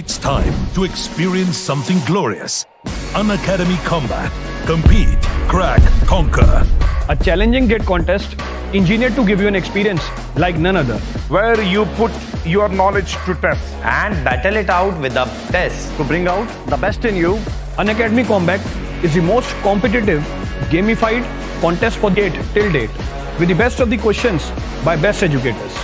It's time to experience something glorious. An academy Combat. Compete, crack, conquer. A challenging get contest engineered to give you an experience like none other. Where you put your knowledge to test. And battle it out with a test. To bring out the best in you. An academy Combat is the most competitive, gamified contest for date till date. With the best of the questions by best educators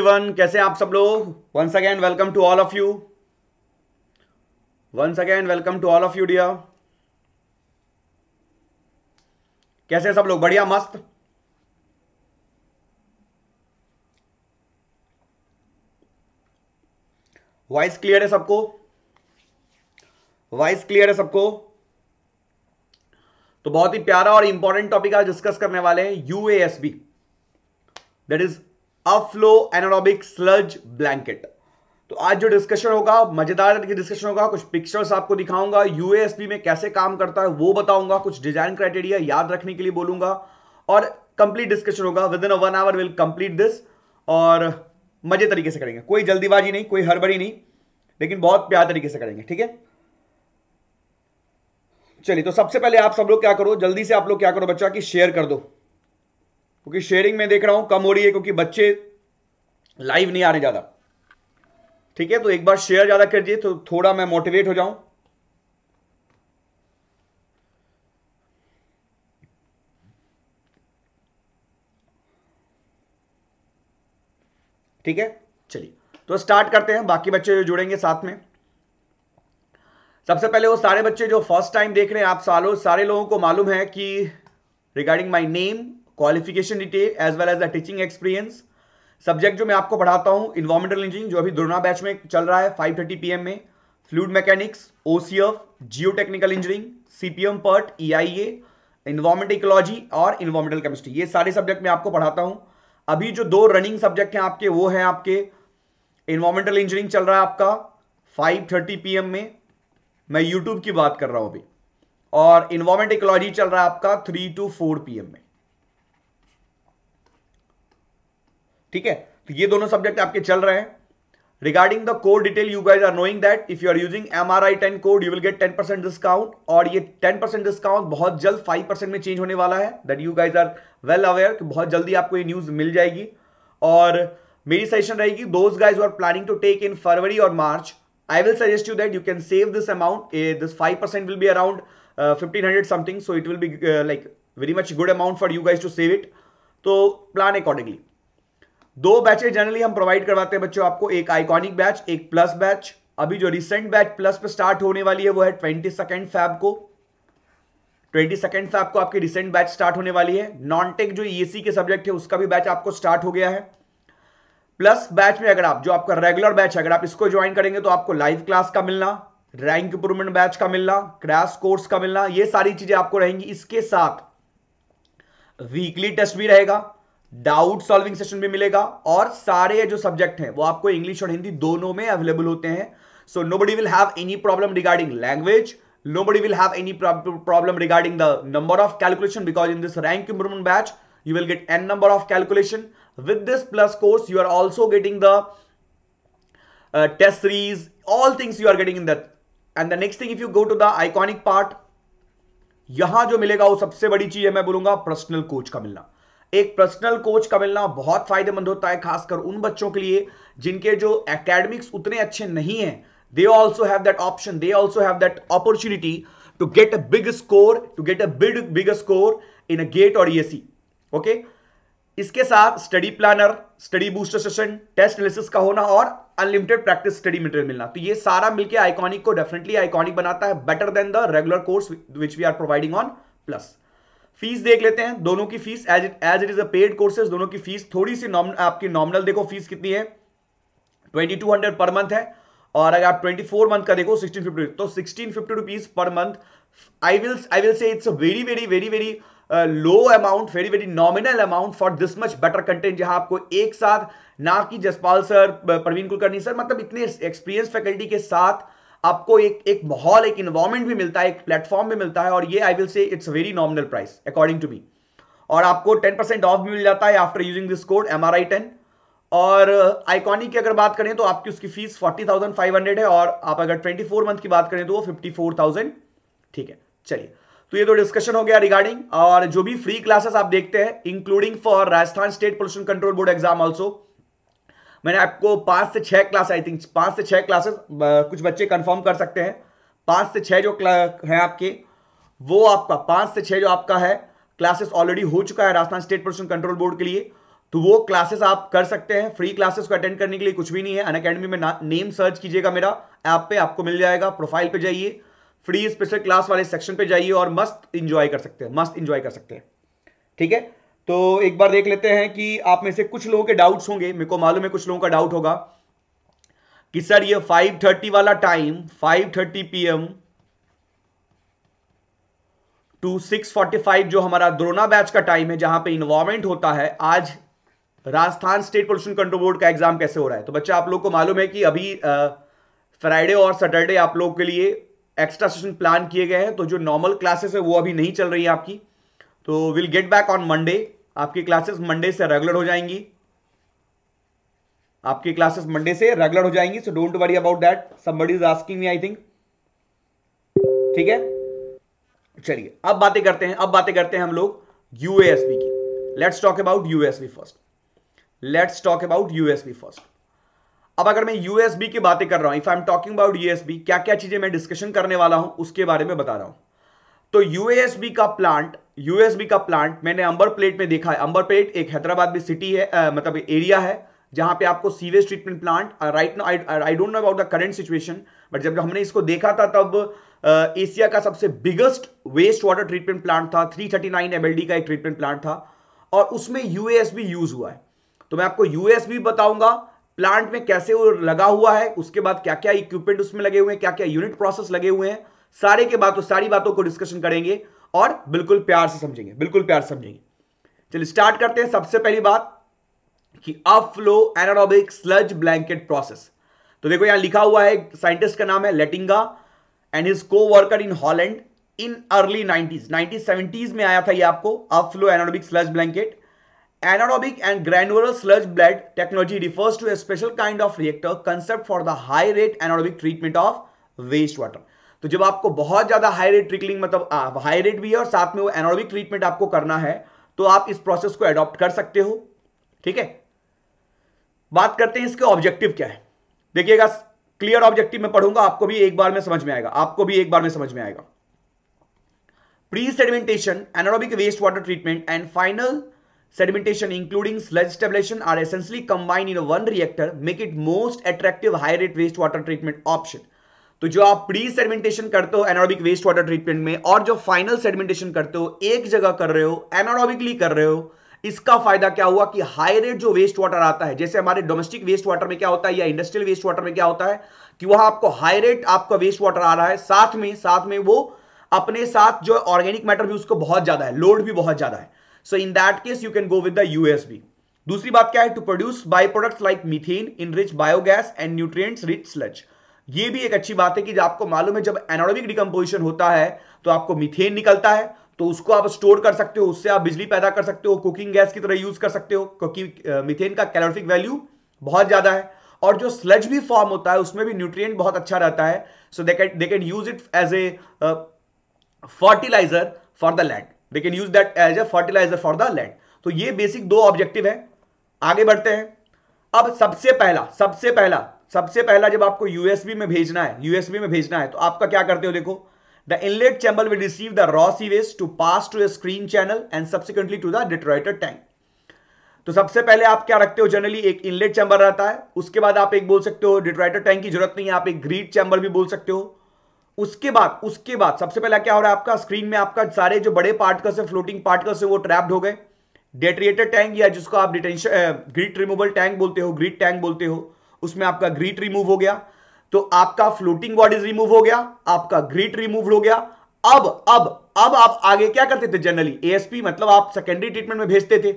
everyone कैसे आप सब लोग once again welcome to all of you once again welcome to all of you dear कैसे सब लोग बढ़िया मस्त voice clear है सबको वॉइस क्लियर है सबको तो बहुत ही प्यारा और इंपॉर्टेंट टॉपिक आज डिस्कस करने वाले हैं UASB that is upflow anaerobic sludge blanket तो आज जो डिस्कशन होगा मजेदार डिस्कशन होगा कुछ पिक्चर्स आपको दिखाऊंगा यूएसबी में कैसे काम करता है वो बताऊंगा कुछ डिजाइन क्राइटेरिया याद रखने के लिए बोलूंगा और कंप्लीट डिस्कशन होगा within one hour will complete this और मजे तरीके से करेंगे कोई जल्दीबाजी नहीं कोई हड़बड़ी नहीं लेकिन बहुत प्यार तरीके से करेंगे ठीक है चलिए तो सबसे पहले आप सब लोग क्या करो जल्दी से आप लोग क्या करो बच्चा कि शेयर कर दो क्योंकि शेयरिंग में देख रहा हूं कम हो रही है क्योंकि बच्चे लाइव नहीं आ रहे ज़्यादा ठीक है तो एक बार शेयर ज़्यादा कर दिए तो थोड़ा मैं मोटिवेट हो जाऊं ठीक है चलिए तो स्टार्ट करते हैं बाकी बच्चे जो जुड़ेंगे साथ में सबसे पहले वो सारे बच्चे जो फर्स्ट टाइम देख रहे हैं आप सालों सारे लोगों को मालूम है कि regarding my name qualification detail as well as the teaching experience subject जो मैं आपको पढ़ाता हूँ इन्वायरमेंटल इंजीनियरिंग जो अभी दुर्ना बैच में चल रहा है 5:30 एम में fluid mechanics O C F geotechnical engineering C P M PERT E I A environment ecology और इन्वायरमेंटल केमिस्ट्री ये सारे सब्जेक्ट मैं आपको पढ़ाता हूँ अभी जो दो रनिंग सब्जेक्ट हैं आपके वो हैं आपके इन्वायरमेंटल इंजीनियरिंग चल रहा है आपका 5:30 एम में मैं यूट्यूब की बात कर रहा हूँ अभी और इन्वायरमेंट इकोलॉजी चल रहा है आपका थ्री टू फोर एम में ठीक है तो ये दोनों सब्जेक्ट आपके चल रहे हैं regarding the code detail you guys are knowing that if you are using M R I ten code you will get ten percent discount और ये टेन परसेंट डिस्काउंट बहुत जल्द फाइव परसेंट में चेंज होने वाला है that you guys are well aware कि बहुत जल्दी आपको ये न्यूज मिल जाएगी और मेरी सजेशन रहेगी those guys are planning to take in फरवरी और मार्च I will suggest you that you can save this amount this five percent will be around fifteen hundred something so it will be like very much good amount for you guys to save it तो plan accordingly दो बैचे generally हम provide करवाते हैं बच्चों आपको एक iconic batch एक प्लस बैच अभी जो रिसेंट बैच प्लस पे स्टार्ट होने वाली है वो है ट्वेंटी सेकेंड फैब को ट्वेंटी सेकेंड फैब को आपकी रिसेंट बैच स्टार्ट होने वाली है नॉन टेक जो ईएससी e के सब्जेक्ट है उसका भी बैच आपको स्टार्ट हो गया है प्लस बैच में अगर आप जो आपका रेगुलर बैच है अगर आप इसको ज्वाइन करेंगे तो आपको लाइव क्लास का मिलना रैंक इंप्रूवमेंट बैच का मिलना क्रैश कोर्स का मिलना ये सारी चीजें आपको रहेंगी इसके साथ वीकली टेस्ट भी रहेगा डाउट सॉल्विंग सेशन भी मिलेगा और सारे जो सब्जेक्ट हैं वो आपको इंग्लिश और हिंदी दोनों में अवेलेबल होते हैं so nobody will have any problem regarding language nobody will have any problem regarding the number of calculation because in this rank improvement batch you will get an number of calculation with this plus course you are also getting the test series all things you are getting in that and the next thing if you go to the iconic part यहां जो मिलेगा वो सबसे बड़ी चीज है मैं बोलूंगा पर्सनल कोच का मिलना एक पर्सनल कोच का मिलना बहुत फायदेमंद होता है खासकर उन बच्चों के लिए जिनके जो एकेडमिक्स उतने अच्छे नहीं है they also have that option they also have that opportunity to get a big score to get a big big score in a GATE और ईएससी ओके इसके साथ study planner study booster session test analysis का होना और unlimited practice study material मिलना तो ये सारा मिलकर आइकॉनिक को डेफिनेटली आइकॉनिक बनाता है better than the regular course which we are providing on plus fees देख लेते हैं दोनों की fees as as it is a paid courses दोनों की फीस थोड़ी सी नॉम आपकी नॉमिनल देखो फीस कितनी है 2200 पर मंथ है और अगर आप ट्वेंटी मंथ का देखो 1650 तो 1650 fifty rupees per month I will I will say it's a very very very very low amount very very nominal amount for this much better content जहां आपको एक साथ ना कि जसपाल सर प्रवीण कुलकर्णी सर मतलब इतने एक्सपीरियंस फैकल्टी के साथ आपको एक एक माहौल एक इन्वायरमेंट भी मिलता है एक प्लेटफॉर्म भी मिलता है और ये I will say it's very nominal price according to me और आपको टेन परसेंट ऑफ भी मिल जाता है after using this code M R और आइकॉनिक uh, की अगर बात करें तो आपकी उसकी फीस फोर्टी है और आप अगर ट्वेंटी मंथ की बात करें तो वो फिफ्टी ठीक है चलिए तो ये तो डिस्कशन हो गया रिगार्डिंग और जो भी फ्री क्लासेस आप देखते हैं including for Rajasthan state pollution control board exam also मैंने आपको पाँच से छः क्लास आई थिंक पाँच से छह क्लासेस कुछ बच्चे कंफर्म कर सकते हैं पाँच से छह जो हैं आपके वो आपका पाँच से छह जो आपका है क्लासेस ऑलरेडी हो चुका है Rajasthan state pollution control board के लिए तो वो क्लासेस आप कर सकते हैं फ्री क्लासेस को अटेंड करने के लिए कुछ भी नहीं है अन अकेडमी में नेम सर्च कीजिएगा मेरा ऐप पे आपको मिल जाएगा प्रोफाइल पे जाइए फ्री स्पेशल क्लास वाले सेक्शन पे जाइए और मस्त इंजॉय कर सकते हैं मस्त इंजॉय कर सकते हैं ठीक है तो एक बार देख लेते हैं कि आप में से कुछ लोगों के डाउट्स होंगे मेरे को मालूम है कुछ लोगों का डाउट होगा कि सर ये 5:30 वाला टाइम 5:30 एम टू सिक्स जो हमारा द्रोना बैच का टाइम है जहां पे इन्वॉल्वमेंट होता है आज Rajasthan state pollution control board का एग्जाम कैसे हो रहा है तो बच्चा आप लोग को मालूम है कि अभी फ्राइडे और सैटरडे आप लोग के लिए एक्स्ट्रा सेशन प्लान किए गए हैं तो जो नॉर्मल क्लासेस है वो अभी नहीं चल रही है आपकी तो will get back on Monday आपकी क्लासेस मंडे से रेगुलर हो जाएंगी आपकी क्लासेस मंडे से रेगुलर हो जाएंगी so don't worry about that somebody is asking me I think ठीक है चलिए अब बातें करते हैं अब बातें करते हैं हम लोग यूएसबी की let's talk about USB first let's talk about USB first अब अगर मैं यूएसबी की बातें कर रहा हूं if I am talking about USB क्या क्या चीजें मैं डिस्कशन करने वाला हूं उसके बारे में बता रहा हूं तो यूएसबी का प्लांट यूएसबी का प्लांट मैंने अंबर प्लेट में देखा है अंबर प्लेट एक हैदराबाद में सिटी है आ, मतलब एरिया है जहां पे आपको sewage treatment plant right no I don't know about the current situation but जब हमने इसको देखा था तब एशिया का सबसे biggest waste water treatment plant था 339 थर्टी का एक ट्रीटमेंट प्लांट था और उसमें यूएसबी यूज हुआ है तो मैं आपको यूएसबी बताऊंगा प्लांट में कैसे वो लगा हुआ है उसके बाद क्या क्या इक्विपमेंट उसमें लगे हुए हैं क्या क्या यूनिट प्रोसेस लगे हुए हैं सारे के बाद तो सारी बातों को डिस्कशन करेंगे और बिल्कुल प्यार से समझेंगे बिल्कुल प्यार से समझेंगे चलिए स्टार्ट करते हैं सबसे पहली बात कि upflow anaerobic sludge blanket process तो देखो यहां लिखा हुआ है साइंटिस्ट का नाम है Lettinga and his coworker in Holland in early nineties nineteen seventies में आया था ये आपको upflow anaerobic sludge blanket anaerobic and granular sludge bed technology refers to a special kind of reactor concept for the high rate anaerobic treatment of waste water तो जब आपको बहुत ज्यादा हाई रेट ट्रिकलिंग मतलब हाई रेट भी है और साथ में वो एनोरबिक ट्रीटमेंट आपको करना है तो आप इस प्रोसेस को एडॉप्ट कर सकते हो ठीक है बात करते हैं इसके ऑब्जेक्टिव क्या है देखिएगा क्लियर ऑब्जेक्टिव में पढ़ूंगा आपको भी एक बार में समझ में आएगा आपको भी एक बार में समझ में आएगा pre sedimentation anaerobic waste water treatment and final including including stabilisation are essentially combined in one reactor make it most attractive high rate waste water treatment option तो जो आप प्री सेडमेंटेशन करते हो एनोरोबिक वेस्ट वाटर ट्रीटमेंट में और जो final sedimentation करते हो एक जगह कर रहे हो एनोरोबिकली कर रहे हो इसका फायदा क्या हुआ कि हाई रेट जो वेस्ट वाटर आता है जैसे हमारे डोमेस्टिक वेस्ट वाटर में क्या होता है या इंडस्ट्रियल वेस्ट वाटर में क्या होता है कि वहां आपको हाई रेट आपका वेस्ट वाटर आ रहा है साथ में साथ में वो अपने साथ जो ऑर्गेनिक मैटर भी उसको बहुत ज्यादा है लोड भी बहुत ज्यादा है so in that case you can go with the US दूसरी बात क्या है to produce byproduct like methane in rich biogas and nutrient rich sludge ये भी एक अच्छी बात है कि आपको मालूम है जब एनोडोमिक डिकम्पोजिशन होता है तो आपको मिथेन निकलता है तो उसको आप स्टोर कर सकते हो उससे आप बिजली पैदा कर सकते हो कुकिंग गैस की तरह यूज कर सकते हो क्योंकि मिथेन का कैलोरिफिक वैल्यू बहुत ज्यादा है और जो स्लज भी फॉर्म होता है उसमें भी न्यूट्रिएंट बहुत अच्छा रहता है so they can they can use it as a fertiliser for the land they can use that as a fertiliser for the land तो ये बेसिक दो ऑब्जेक्टिव है आगे बढ़ते हैं अब सबसे पहला सबसे पहला सबसे पहला जब आपको यूएसबी में भेजना है यूएसबी में भेजना है तो आपका क्या करते हो देखो the inlet chamber will receive the raw sewage to pass to a screen channel and subsequently to the detritor tank तो सबसे पहले आप क्या रखते हो जनरली एक इनलेट चैम्बर रहता है उसके बाद आप एक बोल सकते हो डिट्रॉइटर टैंक की जरूरत नहीं है आप एक ग्रीड चैम्बर भी बोल सकते हो उसके बाद उसके बाद सबसे पहला क्या हो रहा है आपका स्क्रीन में आपका सारे जो बड़े पार्टिकल्स है फ्लोटिंग पार्टिकल्स है वो ट्रैप्ड हो गए डेट्रिएटर टैंक या जिसको आप डिटेंशन ग्रीड रिमूवल टैंक बोलते हो ग्रीड टैंक बोलते हो उसमें आपका ग्रीट रिमूव हो गया तो आपका फ्लोटिंग बॉडीज रिमूव हो गया आपका ग्रीट रिमूव हो गया अब अब अब आप आगे क्या करते थे जनरली एएसपी मतलब आप सेकेंडरी ट्रीटमेंट में भेजते थे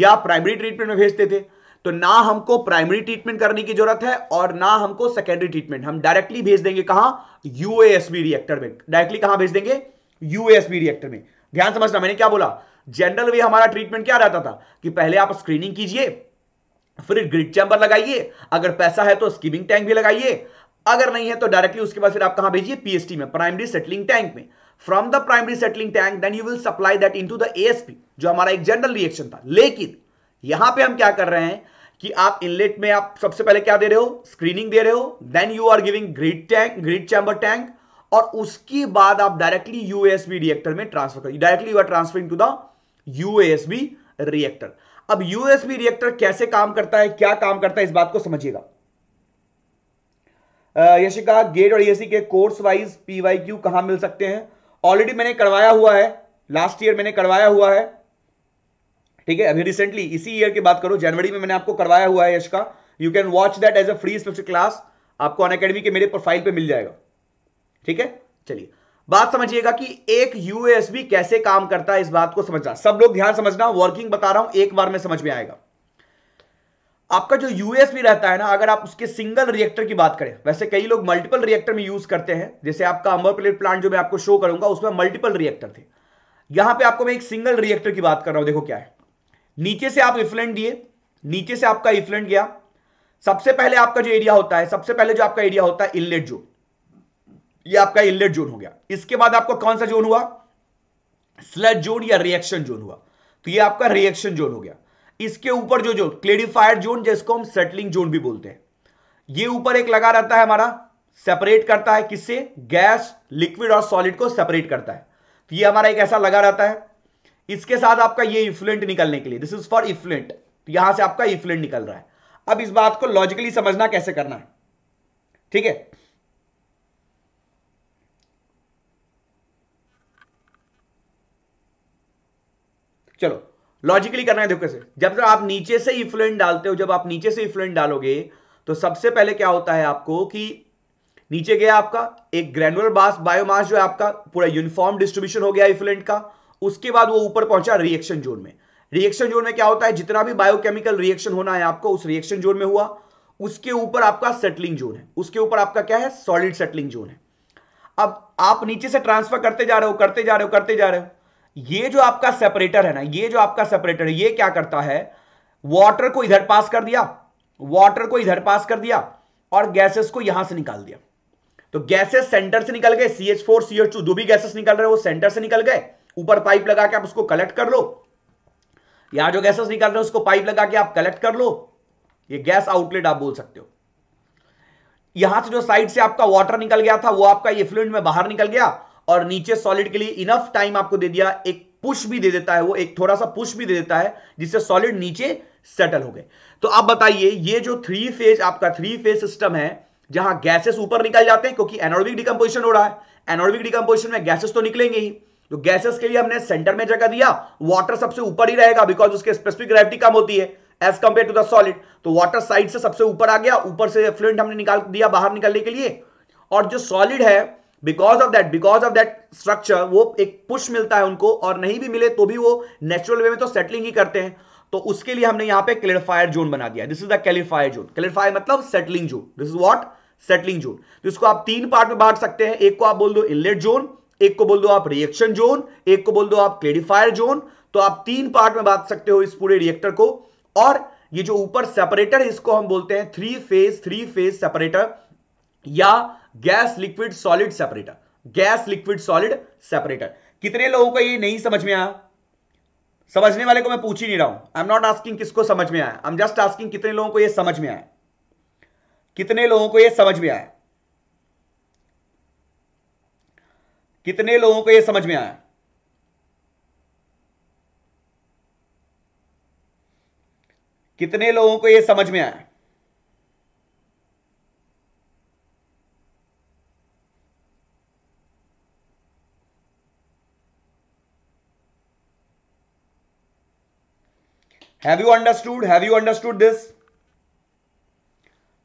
या प्राइमरी ट्रीटमेंट में भेजते थे तो ना हमको प्राइमरी ट्रीटमेंट करने की जरूरत है और ना हमको सेकेंडरी ट्रीटमेंट हम डायरेक्टली भेज देंगे कहा यूएएसबी रिएक्टर में डायरेक्टली कहां भेज देंगे यूएएसबी रिएक्टर में ध्यान समझना मैंने क्या बोला जनरल वे हमारा ट्रीटमेंट क्या रहता था कि पहले आप स्क्रीनिंग कीजिए फिर ग्रिड चैम्बर लगाइए अगर पैसा है तो स्कीमिंग टैंक भी लगाइए अगर नहीं है तो डायरेक्टली उसके बाद फिर आप कहां भेजिए पीएसटी में प्राइमरी सेटलिंग टैंक में from the primary settling tank then you will supply that into the ASP जो हमारा एक जनरल रिएक्शन था लेकिन यहां पे हम क्या कर रहे हैं कि आप इनलेट में आप सबसे पहले क्या दे रहे हो स्क्रीनिंग दे रहे हो then you are giving grit tank grit chamber tank और उसके बाद आप डायरेक्टली यूएसबी रिएक्टर में ट्रांसफर कर directly you are transferring to the USB reactor अब यूएसबी रिएक्टर कैसे काम करता है क्या काम करता है इस बात को समझिएगा यशिका गेट और ईएससी e के कोर्स वाइज पीवाईक्यू कहां मिल सकते हैं ऑलरेडी मैंने करवाया हुआ है लास्ट ईयर मैंने करवाया हुआ है ठीक है अभी रिसेंटली इसी ईयर की बात करो जनवरी में मैंने आपको करवाया हुआ है Yashika you can watch that as a free special class आपको अन के मेरे प्रोफाइल पे मिल जाएगा ठीक है चलिए बात समझिएगा कि एक यूएसबी कैसे काम करता है इस बात को समझना सब लोग ध्यान समझना वर्किंग बता रहा हूं एक बार में समझ में आएगा आपका जो यूएसबी रहता है ना अगर आप उसके सिंगल रिएक्टर की बात करें वैसे कई लोग मल्टीपल रिएक्टर में यूज करते हैं जैसे आपका अंबर प्लेट प्लांट जो मैं आपको शो करूंगा उसमें मल्टीपल रिएक्टर थे यहां पे आपको मैं एक सिंगल रिएक्टर की बात कर रहा हूं देखो क्या है नीचे से आप इफ्लेंट दिए नीचे से आपका इफ्लेंट गया सबसे पहले आपका जो एरिया होता है सबसे पहले जो आपका एरिया होता है इनलेट जो ये आपका इनलेट जोन हो गया इसके बाद आपका कौन सा जोन हुआ स्लज जोन या रिएक्शन जोन हुआ तो ये आपका रिएक्शन जोन हो गया इसके ऊपर जो जोन क्लेरिफायर जोन जिसको हम सेटलिंग जोन भी बोलते हैं ये ऊपर एक लगा रहता है हमारा सेपरेट करता है किससे गैस लिक्विड और सॉलिड को सेपरेट करता है तो ये हमारा एक ऐसा लगा रहता है इसके साथ आपका ये इफ्लुएंट निकलने के लिए दिस इज फॉर इफ्लुएंट तो यहां से आपका इफ्लुएंट निकल रहा है अब इस बात को लॉजिकली समझना कैसे करना है ठीक है चलो लॉजिकली करना है देखो कैसे जब तो आप नीचे से इफ्लुएंट डालते हो जब आप नीचे से इफ्लुएंट डालोगे तो सबसे पहले क्या होता है आपको कि नीचे गया आपका एक ग्रेनुलर बास बायोमास जो है आपका पूरा यूनिफॉर्म डिस्ट्रीब्यूशन हो गया इफ्लुएंट का उसके बाद वो ऊपर पहुंचा रिएक्शन जोन में रिएक्शन जोन में क्या होता है जितना भी बायोकेमिकल रिएक्शन होना है आपको उस रिएक्शन जोन में हुआ उसके ऊपर आपका सेटलिंग जोन है उसके ऊपर आपका क्या है सॉलिड सेटलिंग जोन है अब आप नीचे से ट्रांसफर करते जा रहे हो करते जा रहे हो करते जा रहे हो ये जो आपका सेपरेटर है ना ये जो आपका सेपरेटर है ये क्या करता है वाटर को इधर पास कर दिया वाटर को इधर पास कर दिया और गैसेस को यहां से निकाल दिया तो गैसेस सेंटर से निकल गए C H four C H two जो भी गैसेस निकल रहे हो सेंटर से निकल गए ऊपर पाइप लगा के आप उसको कलेक्ट कर लो यहां जो गैसेस निकल रहे हो उसको पाइप लगा के आप कलेक्ट कर लो ये गैस आउटलेट आप बोल सकते हो यहां से जो साइड से आपका वाटर निकल गया था वो आपका ये फ्लूड में बाहर निकल गया और नीचे सॉलिड के लिए इनफ टाइम आपको दे दिया एक पुश भी दे देता है वो एक थोड़ा सा पुश भी दे देता है जिससे सॉलिड नीचे सेटल हो गए तो आप बताइए ये जो थ्री फेज आपका थ्री फेज सिस्टम है जहां गैसेस ऊपर निकल जाते हैं क्योंकि एनोरबिक डिकम्पोजिशन हो रहा है एनोरबिक डिकम्पोजिशन में गैसेस तो निकलेंगे ही तो गैसेस के लिए हमने सेंटर में जगह दिया वाटर सबसे ऊपर ही रहेगा बिकॉज उसके स्पेसिफिक ग्रेविटी कम होती है as compare to the solid तो वाटर साइड से सबसे ऊपर आ गया ऊपर से फ्लुएंट हमने निकाल दिया बाहर निकलने के लिए और जो सॉलिड है because of that because of that structure वो एक पुश मिलता है उनको और नहीं भी मिले तो भी वो नेचुरल वे में तो सेटलिंग ही करते हैं तो उसके लिए हमने यहां पे क्लेरिफायर जोन बना दिया this is the clarifier zone clarifier मतलब settling zone this is what settling zone तो इसको आप तीन पार्ट में बांट सकते हैं एक को आप बोल दो इनलेट जोन एक को बोल दो आप रिएक्शन जोन एक को बोल दो आप क्लेरिफायर जोन तो आप तीन पार्ट में बांट सकते हो इस पूरे रिएक्टर को और ये जो ऊपर सेपरेटर है इसको हम बोलते हैं three phase three phase separator या gas liquid solid separator gas liquid solid separator कितने लोगों को ये नहीं समझ में आया समझने वाले को मैं पूछ ही नहीं रहा हूं आई एम नॉट आस्किंग किसको समझ में आया आई एम जस्ट आस्किंग कितने लोगों को यह समझ में आया कितने लोगों को यह समझ में आया कितने लोगों को यह समझ में आया कितने लोगों को यह समझ में आया have you understood have you understood this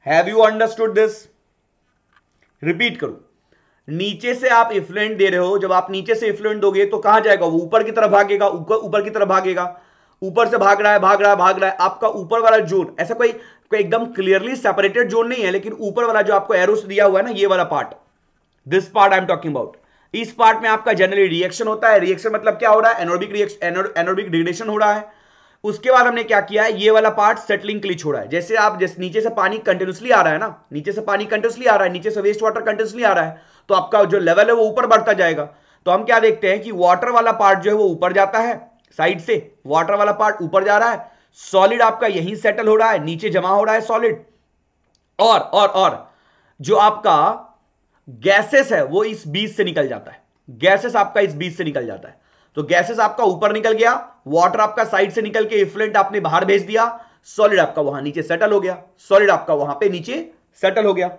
have you understood this repeat करो नीचे से आप इफ्लुएंट दे रहे हो जब आप नीचे से इफ्लुएंट दोगे तो कहां जाएगा वो ऊपर की तरफ भागेगा ऊपर की तरफ भागेगा ऊपर से भाग रहा है भाग रहा है भाग रहा है आपका ऊपर वाला जोन ऐसा कोई कोई एकदम क्लियरली सेपरेटेड जोन नहीं है लेकिन ऊपर वाला जो आपको एरोस दिया हुआ है ना ये वाला part this part I am talking about इस पार्ट में आपका जनरली रिएक्शन होता है रिएक्शन मतलब क्या हो रहा है एनोरबिक रिएक्शन एनोरबिक डिग्रेशन हो रहा है उसके बाद हमने क्या किया है ये वाला पार्ट सेटलिंग के लिए छोड़ा है जैसे आप जैसे नीचे से पानी कंटिन्यूसली आ रहा है ना नीचे से पानी कंटिन्यूसली आ रहा है नीचे से वेस्ट वाटर कंटिन्यूसली आ रहा है तो आपका जो लेवल है वो ऊपर बढ़ता जाएगा तो हम क्या देखते हैं कि वाटर वाला पार्ट जो है वो ऊपर जाता है साइड से वाटर वाला पार्ट ऊपर जा रहा है सॉलिड आपका यही सेटल हो रहा है नीचे जमा हो रहा है सॉलिड और और और जो आपका गैसेस है वो इस बीच से निकल जाता है गैसेस आपका इस बीच से निकल जाता है तो गैसेस आपका ऊपर निकल गया वाटर आपका साइड से निकल के इफ्लेंट आपने बाहर भेज दिया सॉलिड आपका वहां नीचे सेटल हो गया सॉलिड आपका वहां पे नीचे सेटल हो गया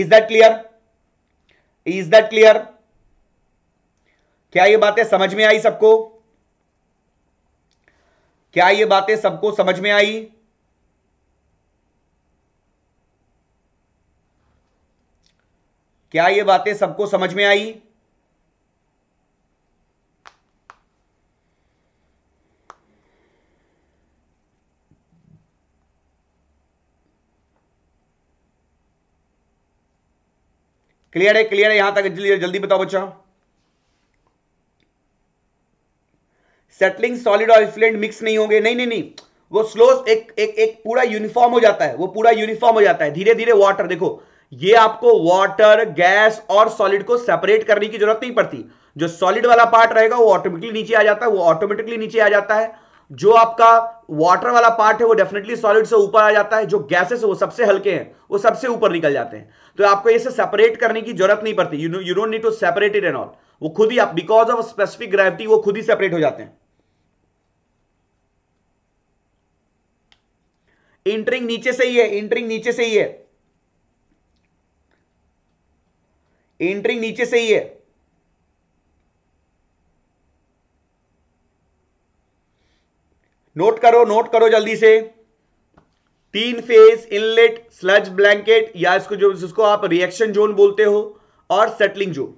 is that clear is that clear क्या ये बातें समझ में आई सबको क्या ये बातें सबको समझ में आई क्या ये बातें सबको समझ में आई क्लियर है क्लियर है यहां तक जल्दी, जल्दी बताओ बच्चा सेटलिंग सॉलिड और इफ्लेंट मिक्स नहीं होंगे नहीं नहीं नहीं वो स्लो एक एक एक पूरा यूनिफॉर्म हो जाता है वो पूरा यूनिफॉर्म हो जाता है धीरे धीरे वाटर देखो ये आपको वाटर गैस और सॉलिड को सेपरेट करने की जरूरत नहीं पड़ती जो सॉलिड वाला पार्ट रहेगा वो ऑटोमेटिकली नीचे आ जाता है वो ऑटोमेटिकली नीचे आ जाता है जो आपका वाटर वाला पार्ट है वो डेफिनेटली सॉलिड से ऊपर आ जाता है जो गैसेस है वो सबसे हल्के हैं वो सबसे ऊपर निकल जाते हैं तो आपको इसे सेपरेट करने की जरूरत नहीं पड़ती you don't need to separate it and all वो खुद ही आप बिकॉज ऑफ स्पेसिफिक ग्रेविटी वो खुद ही सेपरेट हो जाते हैं इंटरिंग नीचे से ही है इंटरिंग नीचे से ही है इंटरिंग नीचे से ही है नोट करो नोट करो जल्दी से तीन फेज इनलेट स्लज ब्लैंकेट या इसको जो जिसको आप रिएक्शन जोन बोलते हो और सेटलिंग जोन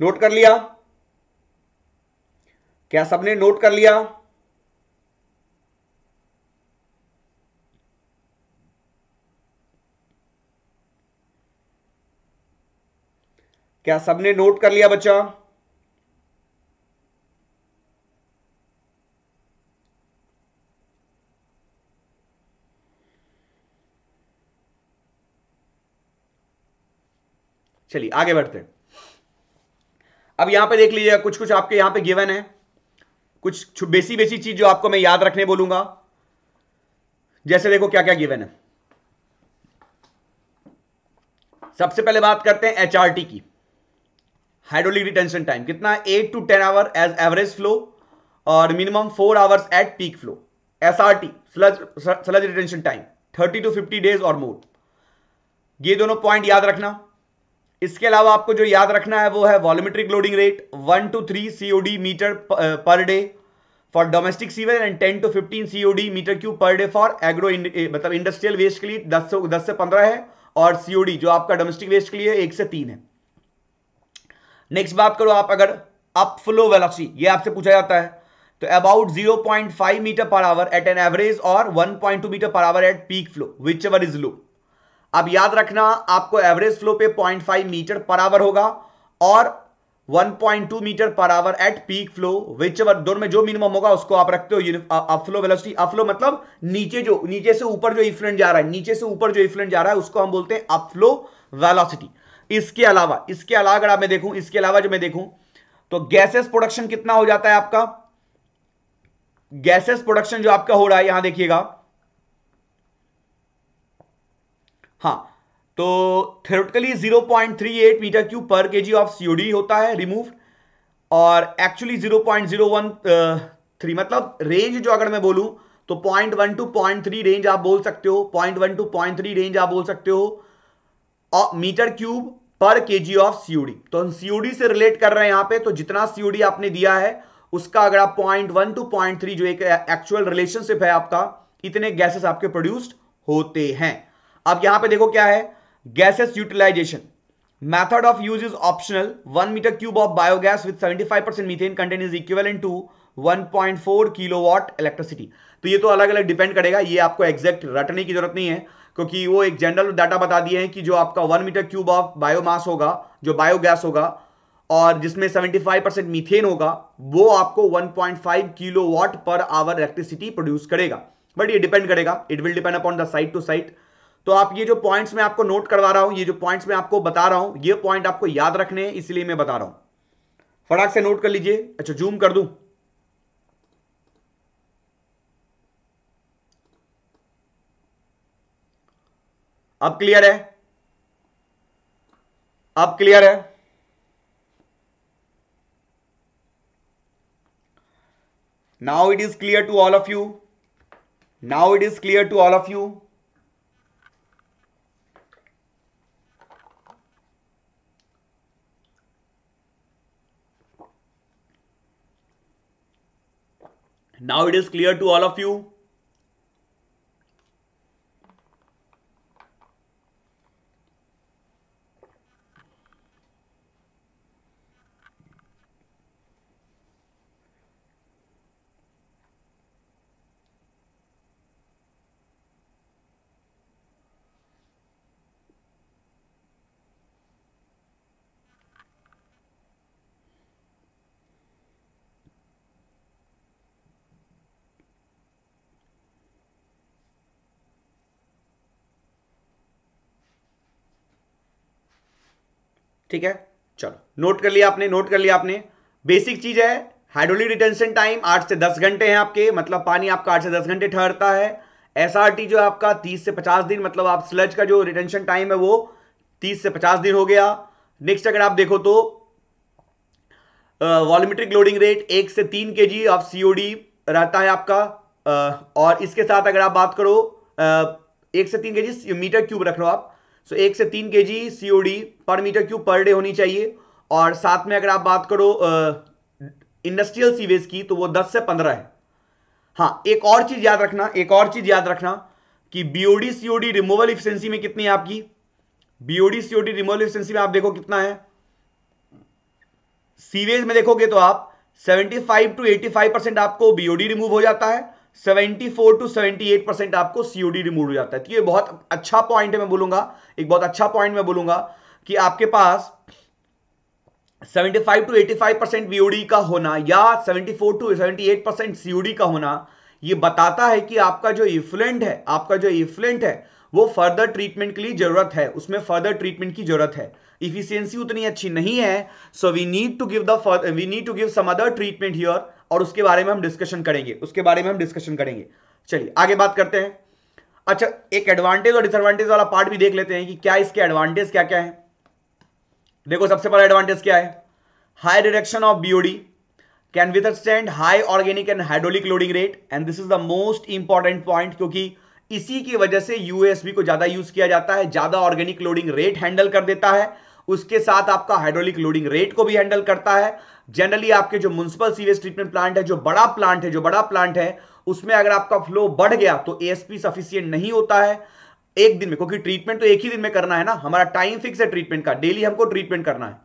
नोट कर लिया क्या सबने नोट कर लिया क्या सबने नोट कर लिया बच्चा चलिए आगे बढ़ते हैं अब यहां पे देख लीजिएगा कुछ कुछ आपके यहां पे गिवन है कुछ बेसी बेसी चीज जो आपको मैं याद रखने बोलूंगा जैसे देखो क्या क्या गिवन है सबसे पहले बात करते हैं एचआरटी की हाइड्रोलिक रिटेंशन टाइम कितना eight to ten hour as average flow और minimum four hours at peak flow SRT sludge sludge retention time thirty to fifty days और मोर ये दोनों पॉइंट याद रखना इसके अलावा आपको जो याद रखना है वो है volumetric loading rate one to three COD metre per day for domestic sewage and ten to fifteen COD metre cube per day for agro मतलब इंडस्ट्रियल वेस्ट के लिए दस से दस से पंद्रह है और सीओडी जो आपका डोमेस्टिक वेस्ट के लिए एक से तीन है नेक्स्ट बात करो आप अगर अप फ्लो वेलोसिटी ये आपसे पूछा जाता है तो about 0.5 metre per hour at an average और 1.2 metre per hour at peak flow whichever is low अब याद रखना आपको एवरेज फ्लो पे 0.5 मीटर पर आवर होगा और 1.2 metre per hour at peak flow whichever दोनों में जो मिनिमम होगा उसको आप रखते हो अपफ्लो वेलोसिटी अपफ्लो मतलब नीचे जो नीचे से ऊपर जो इफ्लुएंट जा रहा है नीचे से ऊपर जो इफ्लुएंट जा रहा है उसको हम बोलते हैं अपफ्लो वेलोसिटी इसके अलावा इसके अलावा अगर मैं देखूं इसके अलावा जो मैं देखूं तो गैसेस प्रोडक्शन कितना हो जाता है आपका गैसेस प्रोडक्शन जो आपका हो रहा है यहां देखिएगा हाँ तो थेरोटिकली 0.38 मीटर क्यूब पर के जी ऑफ सीओडी होता है रिमूव और एक्चुअली 0.013 uh, मतलब रेंज जो अगर मैं बोलूँ तो point one two point three range आप बोल सकते हो point one two point three range आप बोल सकते हो मीटर क्यूब पर के जी ऑफ सीओडी तो हम सीओडी से रिलेट कर रहे हैं यहाँ पे तो जितना सीओडी आपने दिया है उसका अगर आप point one two point three जो एक एक्चुअल रिलेशनशिप है आपका इतने गैसेस आपके प्रोड्यूस्ड होते हैं अब यहां पे देखो क्या है gases utilization method of use is optional one metre cube of biogas with 75% methane content is equivalent to 1.4 kilowatt electricity तो ये तो अलग अलग डिपेंड करेगा ये आपको एग्जैक्ट रटने की जरूरत नहीं है क्योंकि वो एक जनरल डाटा बता दिए हैं कि जो आपका one metre cube of biomass होगा जो बायोगैस होगा और जिसमें 75 परसेंट मीथेन होगा वो आपको 1.5 kilowatt per hour electricity produce करेगा बट ये डिपेंड करेगा it will depend upon the site to site तो आप ये जो पॉइंट्स मैं आपको नोट करवा रहा हूं ये जो पॉइंट्स मैं आपको बता रहा हूं ये पॉइंट आपको याद रखने हैं इसलिए मैं बता रहा हूं फटाक से नोट कर लीजिए अच्छा जूम कर दू अब क्लियर है अब क्लियर है now it is clear to all of you now it is clear to all of you Now it is clear to all of you. ठीक है चलो नोट कर लिया आपने नोट कर लिया आपने बेसिक चीज है हाइड्रोलिक रिटेंशन टाइम आठ से दस घंटे हैं आपके मतलब पानी आपका आठ से दस घंटे ठहरता है एसआरटी जो है आपका तीस से पचास दिन मतलब आप स्लज का जो रिटेंशन टाइम है वो तीस से पचास दिन हो गया नेक्स्ट अगर आप देखो तो वॉल्यूमेट्रिक लोडिंग रेट एक से तीन के जी ऑफ सीओडी रहता है आपका आ, और इसके साथ अगर आप बात करो आ, एक से तीन के जी मीटर क्यूब रख लो आप सो एक से तीन K G COD per metre cube per day होनी चाहिए और साथ में अगर आप बात करो इंडस्ट्रियल सीवेज की तो वो दस से पंद्रह है हाँ एक और चीज याद रखना एक और चीज याद रखना कि बीओडी सीओडी रिमूवल इफिशेंसी में कितनी है आपकी बीओडी सीओडी रिमूवल इफिशेंसी में आप देखो कितना है सीवेज में देखोगे तो आप 75 टू फाइव परसेंट आपको बीओडी रिमूव हो जाता है 74 टू 78 परसेंट आपको सीओडी रिमूव हो जाता है तो ये बहुत अच्छा पॉइंट है मैं बोलूंगा एक बहुत अच्छा पॉइंट मैं बोलूंगा कि आपके पास 75 टू 85 परसेंट वीओडी का होना या 74 टू 78 परसेंट सीओडी का होना ये बताता है कि आपका जो इफ्लुएंट है आपका जो इफ्लुएंट है वो फर्दर ट्रीटमेंट के लिए जरूरत है उसमें फर्दर ट्रीटमेंट की जरूरत है इफिशियंसी उतनी अच्छी नहीं है so we need to give the we need to give some other treatment here और उसके बारे में हम डिस्कशन करेंगे उसके बारे में हम डिस्कशन करेंगे चलिए आगे बात करते हैं अच्छा एक एडवांटेज और डिसएडवांटेज वाला पार्ट भी देख लेते हैं कि क्या इसके एडवांटेज क्या क्या है देखो सबसे पहला एडवांटेज क्या है high direction of BOD can withstand high organic and hydraulic loading rate and this is the most important point क्योंकि इसी की वजह से यूएसबी को ज्यादा यूज किया जाता है ज्यादा ऑर्गेनिक लोडिंग रेट हैंडल कर देता है उसके साथ आपका हाइड्रोलिक लोडिंग रेट को भी हैंडल करता है जनरली आपके जो म्यूनसिपल सीवेज ट्रीटमेंट प्लांट है जो बड़ा प्लांट है जो बड़ा प्लांट है उसमें अगर आपका फ्लो बढ़ गया तो एएसपी सफिशियंट नहीं होता है एक दिन में क्योंकि ट्रीटमेंट तो एक ही दिन में करना है ना हमारा टाइम फिक्स है ट्रीटमेंट का डेली हमको ट्रीटमेंट करना है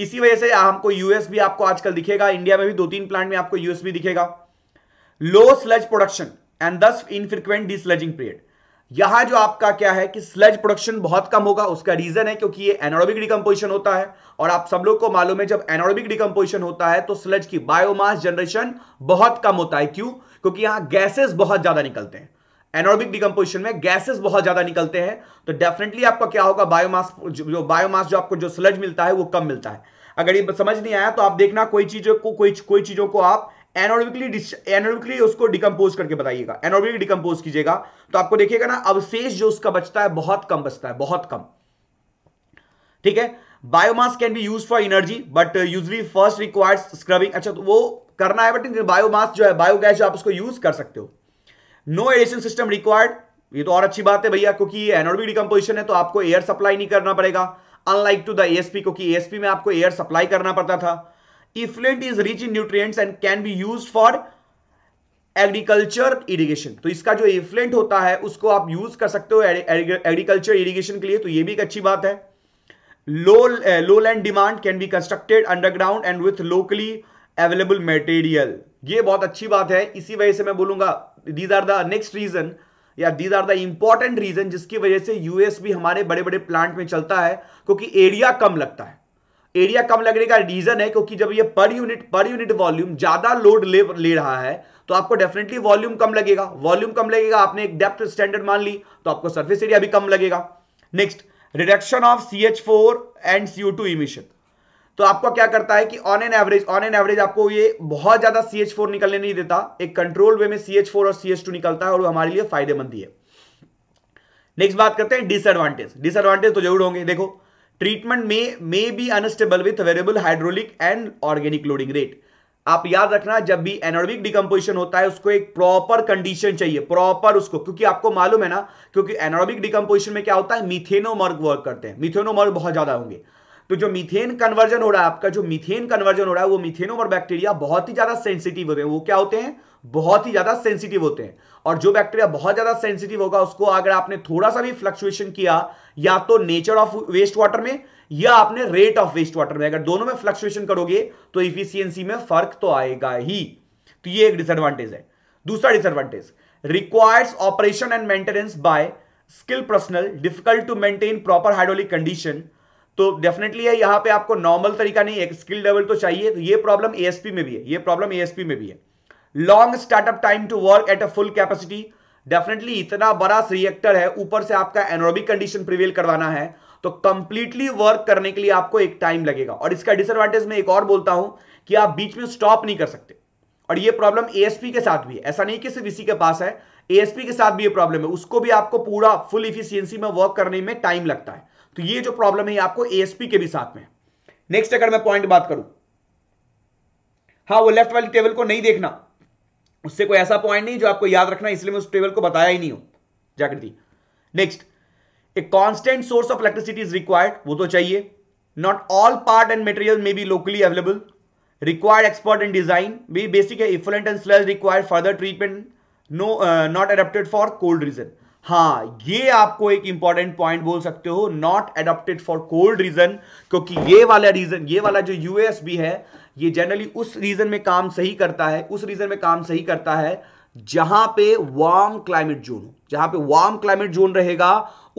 इसी वजह से हमको यूएस भी आपको आजकल दिखेगा इंडिया में भी दो तीन प्लांट में आपको यूएस भी दिखेगा low sludge production and this infrequent desludging period यहां जो आपका क्या है कि स्लज प्रोडक्शन बहुत कम होगा उसका रीजन है क्योंकि ये एनोरोबिक डिकम्पोजिशन होता है और आप सब लोग को मालूम है जब एनोरोबिक डिकम्पोजिशन होता है तो स्लज की बायोमास जनरेशन बहुत कम होता है क्यों क्योंकि यहां गैसेस बहुत ज्यादा निकलते हैं एनोरबिक डिकम्पोजिशन में गैसेस बहुत ज्यादा निकलते हैं तो डेफिनेटली आपका क्या होगा बायोमास जो बायोमास जो आपको जो स्लज मिलता है वो कम मिलता है अगर ये समझ नहीं आया तो आप देखना कोई चीजों को कोई कोई चीजों को आप एनोरबिकली उसको डिकम्पोज करके बताइएगा एनोरबिकली डिकम्पोज कीजिएगा तो आपको देखिएगा ना अवशेष जो उसका बचता है बहुत कम बचता है बहुत कम ठीक है biomass can be use for energy but usually first requires scrubbing अच्छा तो वो करना है बट बायोमास जो है बायोगैस जो आप उसको यूज कर सकते हो नो एडिशन सिस्टम रिक्वायर्ड ये तो और अच्छी बात है भैया क्योंकि ये डिकम्पोजिशन है तो आपको एयर सप्लाई नहीं करना पड़ेगा अनलाइक टू द एएसपी क्योंकि एएसपी में आपको एयर सप्लाई करना पड़ता था effluent is rich in nutrients and can be use for agriculture irrigation तो इसका जो इफ्लुएंट होता है उसको आप यूज कर सकते हो एग्रीकल्चर इरिगेशन के लिए तो यह भी एक अच्छी बात है low low land demand can be constructed underground and with locally available material ये बहुत अच्छी बात है इसी वजह से मैं बोलूंगा these are the next reason या these are the important reason जिसकी वजह से यूएस भी हमारे बड़े बड़े प्लांट में चलता है क्योंकि एरिया कम लगता है एरिया कम लगने का रीजन है क्योंकि जब ये per unit per unit volume ज्यादा लोड ले ले रहा है तो आपको डेफिनेटली वॉल्यूम कम लगेगा वॉल्यूम कम लगेगा आपने एक डेप्थ स्टैंडर्ड मान ली तो आपको सर्फेस एरिया भी कम लगेगा next reduction of C H four and CO two emission तो आपको क्या करता है कि on an average on an average आपको ये बहुत ज्यादा सी एच फोर निकलने नहीं देता एक कंट्रोल वे में सी एच फोर और सी एच टू निकलता है और वो हमारे लिए फायदेमंद है नेक्स्ट बात करते हैं डिसएडवांटेज डिसएडवांटेज तो जरूर होंगे देखो ट्रीटमेंट में may be unstable with variable hydraulic and organic loading rate आप याद रखना जब भी एनोरबिक डिकम्पोजिशन होता है उसको एक प्रॉपर कंडीशन चाहिए प्रॉपर उसको क्योंकि आपको मालूम है ना क्योंकि एनोरबिक डिकम्पोजिशन में क्या होता है मिथेनोमर्ग वर्क करते हैं मिथेनोमर्ग बहुत ज्यादा होंगे तो जो मीथेन कन्वर्जन हो रहा है आपका जो मीथेन कन्वर्जन हो रहा है वो मिथेनोमर बैक्टीरिया बहुत ही ज्यादा सेंसिटिव होते हैं वो क्या होते हैं बहुत ही ज्यादा सेंसिटिव होते हैं और जो बैक्टीरिया बहुत ज्यादा सेंसिटिव होगा उसको अगर आपने थोड़ा सा भी फ्लक्चुएशन किया या तो नेचर ऑफ वेस्ट वाटर में या आपने रेट ऑफ वेस्ट वाटर में अगर दोनों में फ्लक्चुएशन करोगे तो इफिशियंसी में फर्क तो आएगा ही तो ये एक डिसएडवांटेज है दूसरा disadvantage requires operation and maintenance by skill personnel difficult to maintain proper hydraulic condition तो डेफिनेटली है यहां पे आपको नॉर्मल तरीका नहीं है स्किल लेवल तो चाहिए तो ये प्रॉब्लम एएसपी में भी है ये प्रॉब्लम एएसपी में भी है long startup time to work at a full capacity definitely इतना बड़ा रिएक्टर है ऊपर से आपका एनोबिक कंडीशन प्रिवेल करवाना है तो कंप्लीटली वर्क करने के लिए आपको एक टाइम लगेगा और इसका डिसएडवांटेज मैं एक और बोलता हूं कि आप बीच में स्टॉप नहीं कर सकते और ये प्रॉब्लम एएसपी के साथ भी है ऐसा नहीं कि सिर्फ इसी के पास है एएसपी के साथ भी ये प्रॉब्लम है उसको भी आपको पूरा फुल इफिशियंसी में वर्क करने में टाइम लगता है तो ये जो प्रॉब्लम है आपको एएसपी के भी साथ में नेक्स्ट अगर मैं पॉइंट बात करूं हाँ वो लेफ्ट वाली टेबल को नहीं देखना उससे कोई ऐसा पॉइंट नहीं जो आपको याद रखना इसलिए मैं उस टेबल को बताया ही नहीं हूं Jagriti next a constant source of electricity is required वो तो चाहिए not all part and material may be locally available required expert in design be basic effluent and sludge required further treatment no uh, not adapted for cold reason हाँ ये आपको एक important point बोल सकते हो not adopted for cold region क्योंकि ये वाला रीजन ये वाला जो यूएस भी है ये जनरली उस रीजन में काम सही करता है उस रीजन में काम सही करता है जहां पे वार्म क्लाइमेट जोन हो जहां पे वार्म क्लाइमेट जोन रहेगा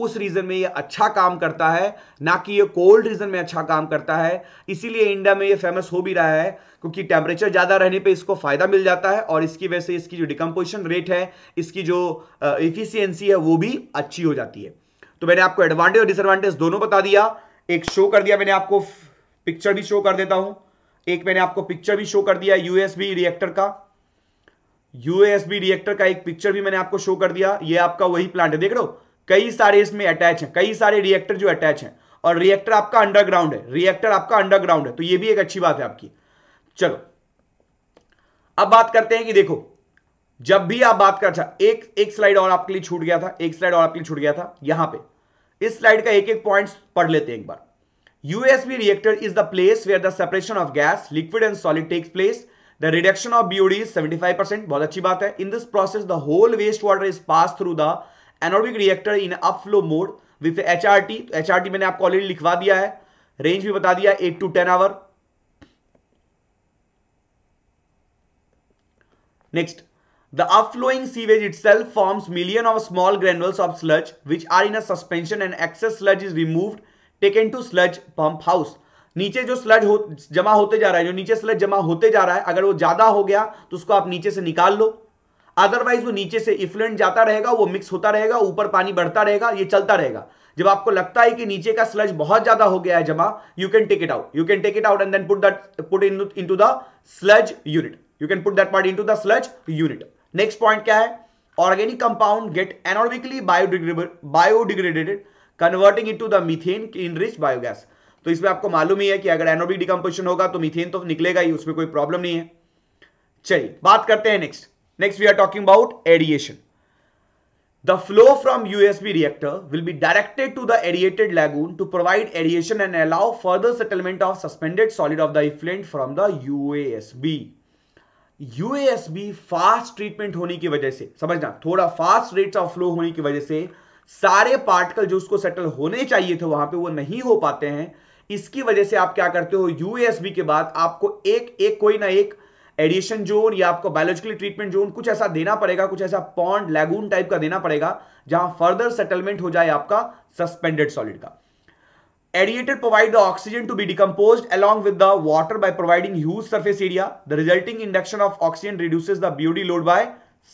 उस रीजन में ये अच्छा काम करता है ना कि ये कोल्ड रीजन में अच्छा काम करता है इसीलिए इंडिया में ये फेमस हो भी रहा है क्योंकि टेम्परेचर ज़्यादा रहने पे इसको फ़ायदा मिल जाता है और इसकी वजह से इसकी जो डिकम्पोजिशन रेट है इसकी जो इफिशियंसी है वो भी अच्छी हो जाती है तो मैंने आपको एडवांटेज और डिसएडवांटेज दोनों बता दिया एक शो कर दिया मैंने आपको पिक्चर भी शो कर देता हूं एक मैंने आपको पिक्चर भी शो कर दिया यूएसबी रिएक्टर का यूएसबी रिएक्टर का एक पिक्चर भी मैंने आपको शो कर दिया ये आपका वही प्लांट है देख लो कई सारे इसमें अटैच हैं कई सारे रिएक्टर जो अटैच हैं और रिएक्टर आपका अंडरग्राउंड है रिएक्टर आपका अंडरग्राउंड है तो ये भी एक अच्छी बात है आपकी चलो अब बात करते हैं कि देखो जब भी आप बात कर अच्छा, एक एक स्लाइड और आपके लिए छूट गया था एक स्लाइड और आपके लिए छूट गया था यहां पे इस स्लाइड का एक एक पॉइंट्स पढ़ लेते हैं एक बार USB reactor is the place where the separation of gas, liquid, and solid takes place. The reduction of BOD is 75%. बहुत अच्छी बात है. In this process, the whole wastewater is passed through the anaerobic reactor in upflow mode with HRT. HRT मैंने आपको already लिखवा दिया है. Range भी बता दिया 8 to 10 hour. Next, the upflowing sewage itself forms million of small granules of sludge which are in a suspension and excess sludge is removed taken to sludge pump house नीचे जो sludge हो जमा होते जा रहा है जो नीचे स्लज जमा होते जा रहा है अगर वो ज्यादा हो गया तो उसको आप नीचे से निकाल लो अदरवाइज वो नीचे से इफ्लुएंट जाता रहेगा वो मिक्स होता रहेगा ऊपर पानी बढ़ता रहेगा ये चलता रहेगा जब आपको लगता है कि नीचे का स्लज बहुत ज्यादा हो गया है जमा you can take it out you can take it out and then put that put in into the sludge unit you can put that part into the sludge unit next point क्या है organic compound get biodegradable biodegraded converting it to the methane in rich biogas तो इसमें आपको मालूम ही है कि अगर एनओडी डिकम्पोजिशन होगा तो मिथेन तो निकलेगा ही उसमें कोई प्रॉब्लम नहीं है चलिए बात करते हैं next next we are talking about aeration the flow from USB reactor will be directed to the aerated lagoon to provide aeration and allow further settlement of suspended solid of the effluent from the USB USB fast treatment होने की वजह से समझना थोड़ा fast rates of flow होने की वजह से सारे पार्टिकल जो उसको सेटल होने चाहिए थे वहां पे वो नहीं हो पाते हैं इसकी वजह से आप क्या करते हो यूएसबी के बाद आपको एक एक कोई ना एक एडिशन जोन या आपको बायोलॉजिकली ट्रीटमेंट जोन कुछ ऐसा देना पड़ेगा कुछ ऐसा पॉन्ड लैगून टाइप का देना पड़ेगा जहां फर्दर सेटलमेंट हो जाए आपका सस्पेंडेड सॉलिड का aerated provide the oxygen to be decompose along with the water by providing huge surface area the resulting induction of oxygen reduces the BOD load by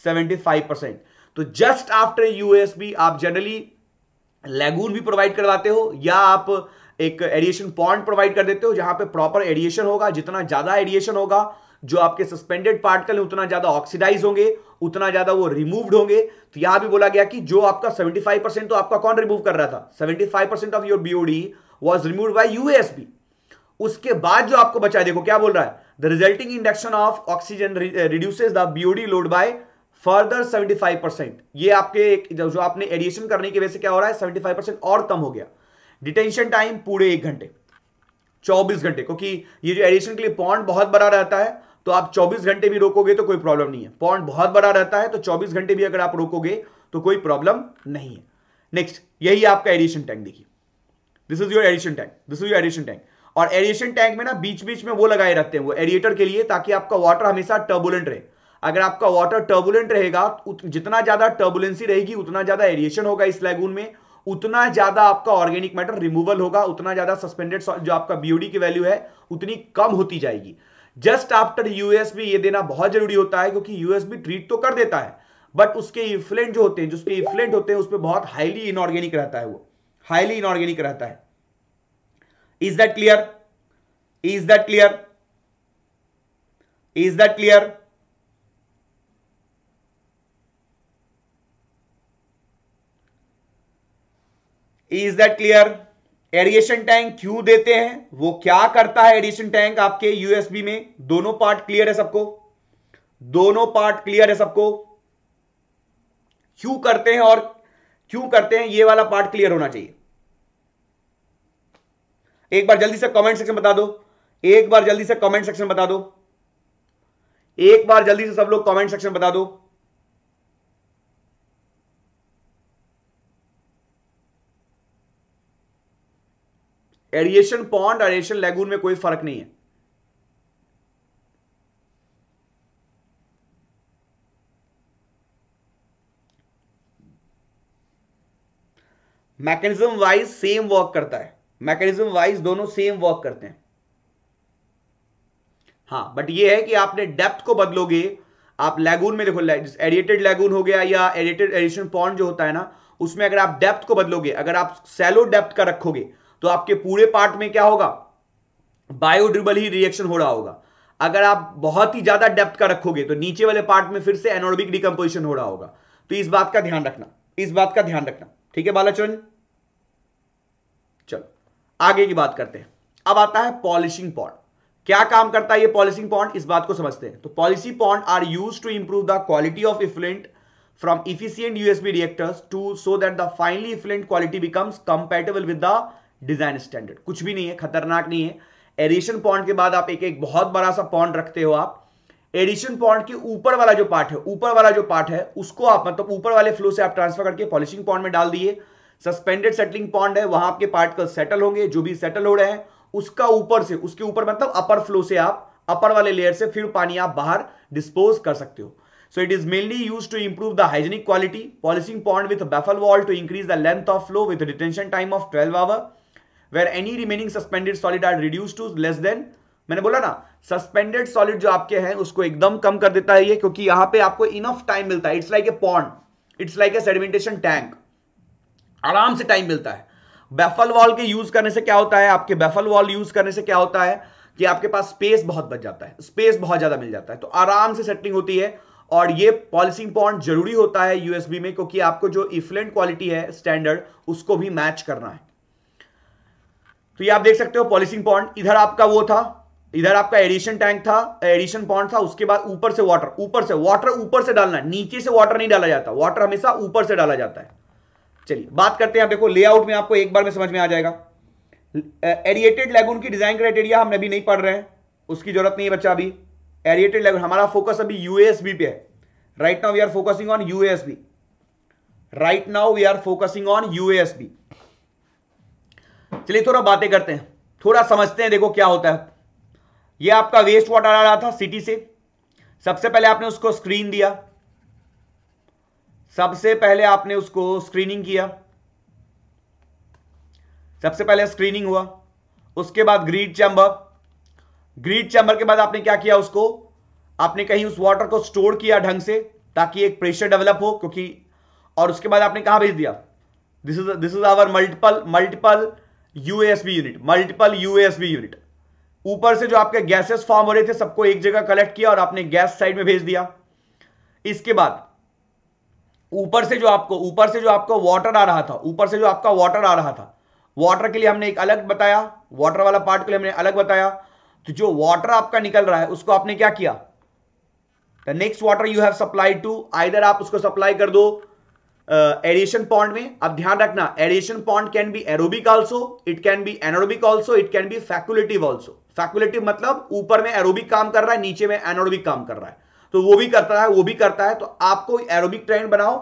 five percent तो just after USB आप generally lagoon भी provide करवाते हो या आप एक एडिएशन point provide कर देते हो जहां पे प्रॉपर एडिएशन होगा जितना ज्यादा एडिएशन होगा जो आपके सस्पेंडेड पार्टिकल है उतना ज्यादा ऑक्सीडाइज होंगे उतना ज्यादा वो रिमूव्ड होंगे तो यहां भी बोला गया कि जो आपका 75 परसेंट तो आपका कौन रिमूव कर रहा था 75 percent of your BOD was remove by USB उसके बाद जो आपको बचा देखो क्या बोल रहा है the resulting induction of oxygen reduces the BOD load by further 75 percent ये आपके एक जो आपने एडिशन करने की वजह से क्या हो रहा है 75 परसेंट और कम हो गया डिटेंशन टाइम पूरे एक घंटे 24 घंटे क्योंकि ये जो एडिशन के लिए पॉइंट बहुत बड़ा रहता है तो आप 24 घंटे भी रोकोगे तो कोई प्रॉब्लम नहीं है पॉइंट बहुत बड़ा रहता है तो 24 घंटे भी अगर आप रोकोगे तो कोई प्रॉब्लम नहीं है नेक्स्ट यही आपका एडिशन टैंक देखिए this is your addition tank this is your addition tank और एडिशन टैंक में ना बीच बीच में वो लगाए रहते हैं वो एडिएटर के लिए ताकि आपका वाटर हमेशा टर्बुलेंट रहे अगर आपका वाटर टर्बुलेंट रहेगा जितना ज्यादा टर्बुलेंसी रहेगी उतना ज्यादा एरिएशन होगा इस लैगून में उतना ज्यादा आपका ऑर्गेनिक मैटर रिमूवल होगा उतना ज्यादा सस्पेंडेड जो आपका बीओडी की वैल्यू है उतनी कम होती जाएगी जस्ट आफ्टर यूएसबी ये देना बहुत जरूरी होता है क्योंकि यूएसबी ट्रीट तो कर देता है बट उसके इफ्लेंट जो होते हैं जिसके इफ्लेंट होते हैं उसमें बहुत हाईली इनऑर्गेनिक रहता है वो हाईली इनऑर्गेनिक रहता है is that clear is that clear is that clear is that clear addition tank क्यों देते हैं वो क्या करता है एडिएशन टैंक आपके यूएसबी में दोनों पार्ट क्लियर है सबको दोनों पार्ट क्लियर है सबको क्यों करते हैं और क्यों करते हैं ये वाला पार्ट क्लियर होना चाहिए एक बार जल्दी से कमेंट सेक्शन बता दो एक बार जल्दी से कमेंट सेक्शन बता दो एक बार जल्दी से सब लोग कमेंट सेक्शन बता दो एरिएशन पॉन्ड और एरिएशन लैगून में कोई फर्क नहीं है मैकेनिज्म वाइज सेम वर्क करता है मैकेनिज्म वाइज दोनों सेम वर्क करते हैं हाँ बट ये है कि आपने डेप्थ को बदलोगे आप लैगून में देखो एडिएटेड लैगून हो गया या एडिएटेड एडिशन पॉन्ड जो होता है ना उसमें अगर आप डेप्थ को बदलोगे अगर आप सेलो डेप्थ का रखोगे तो आपके पूरे पार्ट में क्या होगा बायोड्रिबल ही रिएक्शन हो रहा होगा अगर आप बहुत ही ज्यादा डेप्थ का रखोगे तो नीचे वाले पार्ट में फिर से एनोरबिक डिकम्पोजिशन हो रहा होगा तो इस बात का ध्यान रखना इस बात का ध्यान रखना ठीक है बालाचरण चलो आगे की बात करते हैं अब आता है पॉलिशिंग पॉन्ड क्या काम करता है ये पॉलिशिंग पॉन्ड इस बात को समझते हैं तो polishing pond are use to improve the quality of effluent from efficient USB reactors to so that the finally effluent quality becomes compatible with the design standard कुछ भी नहीं है खतरनाक नहीं है एडिशन पॉइंट के बाद आप एक एक बहुत बड़ा सा पॉइंट रखते हो आप एडिशन पॉइंट के ऊपर वाला जो पार्ट है ऊपर वाला जो पार्ट है उसको आप मतलब ऊपर वाले फ्लो से आप ट्रांसफर करके पॉलिशिंग पॉइंट में डाल दिए सस्पेंडेड सेटलिंग पॉइंट है वहां आपके पार्टिकल सेटल होंगे जो भी सेटल हो रहे हैं उसका ऊपर से उसके ऊपर मतलब अपर फ्लो से आप अपर वाले लेयर से फिर पानी आप बाहर डिस्पोज कर सकते हो so it is mainly use to improve the hygienic quality polishing point with baffle wall to increase the length of flow with retention time of twelve hour where any remaining suspended solid are reduce to less than मैंने बोला ना suspended solid जो आपके हैं उसको एकदम कम कर देता है ये क्योंकि यहां पे आपको इनफ टाइम मिलता है it's like a pond it's like a sedimentation tank आराम से टाइम मिलता है बेफल वॉल के यूज करने से क्या होता है आपके बेफल वॉल यूज करने से क्या होता है कि आपके पास स्पेस बहुत बच जाता है स्पेस बहुत ज्यादा मिल जाता है तो आराम से सेटिंग होती है और ये पॉलिसिंग पॉइंट जरूरी होता है यूएसबी में क्योंकि आपको जो इफ्लेंट क्वालिटी है स्टैंडर्ड उसको भी मैच करना है तो ये आप देख सकते हो पॉलिसिंग पॉइंट इधर आपका वो था इधर आपका एडिशन टैंक था एडिशन पॉइंट था उसके बाद ऊपर से वाटर ऊपर से वाटर ऊपर से डालना है नीचे से वाटर नहीं डाला जाता वाटर हमेशा ऊपर से डाला जाता है चलिए बात करते हैं आप देखो लेआउट में आपको एक बार में समझ में आ जाएगा एरिएटेड लैगून की डिजाइन क्राइटेरिया हम अभी नहीं पढ़ रहे हैं उसकी जरूरत नहीं है बच्चा अभी एरिएटेड लैगून हमारा फोकस अभी यूएसबी पे है right now we are focusing on USB right now we are focusing on USB चलिए थोड़ा बातें करते हैं थोड़ा समझते हैं देखो क्या होता है ये आपका वेस्ट वाटर आ रहा था सिटी से सबसे पहले आपने उसको स्क्रीन दिया सबसे पहले आपने उसको स्क्रीनिंग किया सबसे पहले स्क्रीनिंग हुआ उसके बाद ग्रीड चैम्बर ग्रीड चैम्बर के बाद आपने क्या किया उसको आपने कहीं उस वाटर को स्टोर किया ढंग से ताकि एक प्रेशर डेवलप हो क्योंकि और उसके बाद आपने कहा भेज दिया this is this is our multiple multiple USB unit multiple USB unit ऊपर से जो आपके गैसेस फॉर्म हो रहे थे सबको एक जगह कलेक्ट किया और आपने गैस साइड में भेज दिया इसके बाद ऊपर से जो आपको ऊपर से जो आपको वाटर आ रहा था ऊपर से जो आपका वाटर आ रहा था वाटर के लिए हमने एक अलग बताया वाटर वाला पार्ट के लिए हमने अलग बताया तो जो वाटर आपका निकल रहा है उसको आपने क्या किया next water you have supply to either आप उसको सप्लाई कर दो एडिशन पॉन्ड में अब ध्यान रखना addition pond can be aerobic also it can be anaerobic also it can be facultative also facultative मतलब ऊपर में एरोबिक काम कर रहा है नीचे में एनोरोबिक काम कर रहा है तो वो भी करता है वो भी करता है तो आपको एरोबिक ट्रेंड बनाओ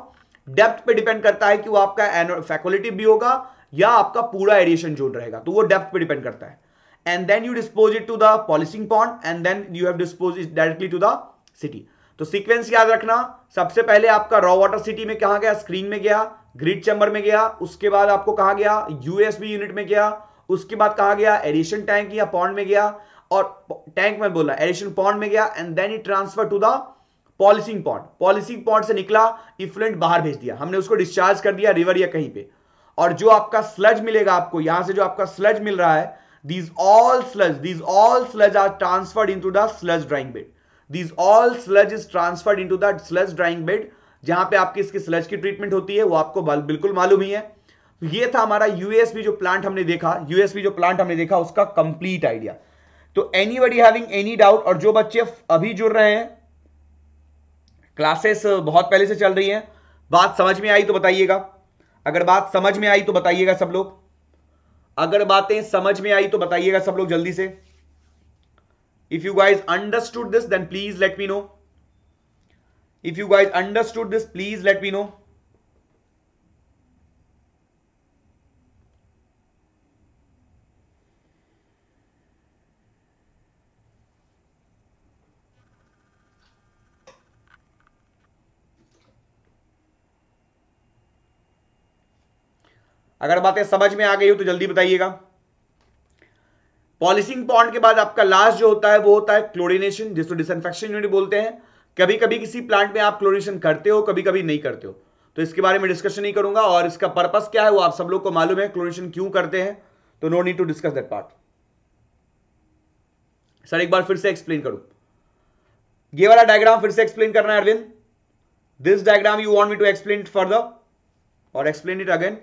डेप्थ पे डिपेंड करता है कि वो आपका फैकुलेटिव भी होगा या आपका पूरा एडिएशन जोन रहेगा तो वो डेप्थ पे डिपेंड करता है and then you dispose it to the polishing pond and then you have dispose it directly to the city तो सीक्वेंस याद रखना सबसे पहले आपका रॉ वाटर सिटी में कहा गया स्क्रीन में गया ग्रिड चैम्बर में गया उसके बाद आपको कहा गया यूएसबी यूनिट में गया उसके बाद कहा गया एडिशन टैंक या पॉन्ड में गया और टैंक में बोला एडिशन पॉन्ड में गया and then it transfer to the polishing pond polishing pond से निकला इफ्लुएंट बाहर भेज दिया हमने उसको डिस्चार्ज कर दिया रिवर या कहीं पे और जो आपका स्लज मिलेगा आपको यहां से जो आपका स्लज मिल रहा है all sludge these all sludge are transferred in to the sludge drying bed these all sludge is transferred in to that sludge drying bed जहां पे आपकी इसकी स्लज की ट्रीटमेंट होती है वो आपको बिल्कुल मालूम ही है तो ये था हमारा यूएसबी जो प्लांट हमने देखा यूएसबी जो प्लांट हमने देखा उसका कंप्लीट आइडिया तो anybody having any doubt और जो बच्चे अभी जुड़ रहे हैं क्लासेस बहुत पहले से चल रही हैं बात समझ में आई तो बताइएगा अगर बात समझ में आई तो बताइएगा सब लोग अगर बातें समझ में आई तो बताइएगा सब लोग जल्दी से if you guys understood this then please let me know if you guys understood this please let me know अगर बातें समझ में आ गई हो तो जल्दी बताइएगा पॉलिशिंग पॉन्ड के बाद आपका लास्ट जो होता है वो होता है क्लोरिनेशन जिसको डिसइनफेक्शन यूनिट बोलते हैं कभी कभी किसी प्लांट में आप क्लोरिनेशन करते हो कभी कभी नहीं करते हो तो इसके बारे में डिस्कशन नहीं करूंगा और इसका पर्पस क्या है वो आप सब लोग को मालूम है क्लोरिनेशन क्यों करते हैं तो no need to discuss that part sir एक बार फिर से एक्सप्लेन करूं ये वाला डायग्राम फिर से एक्सप्लेन करना है Arvind this diagram you want me to explain further और एक्सप्लेन इट अगेन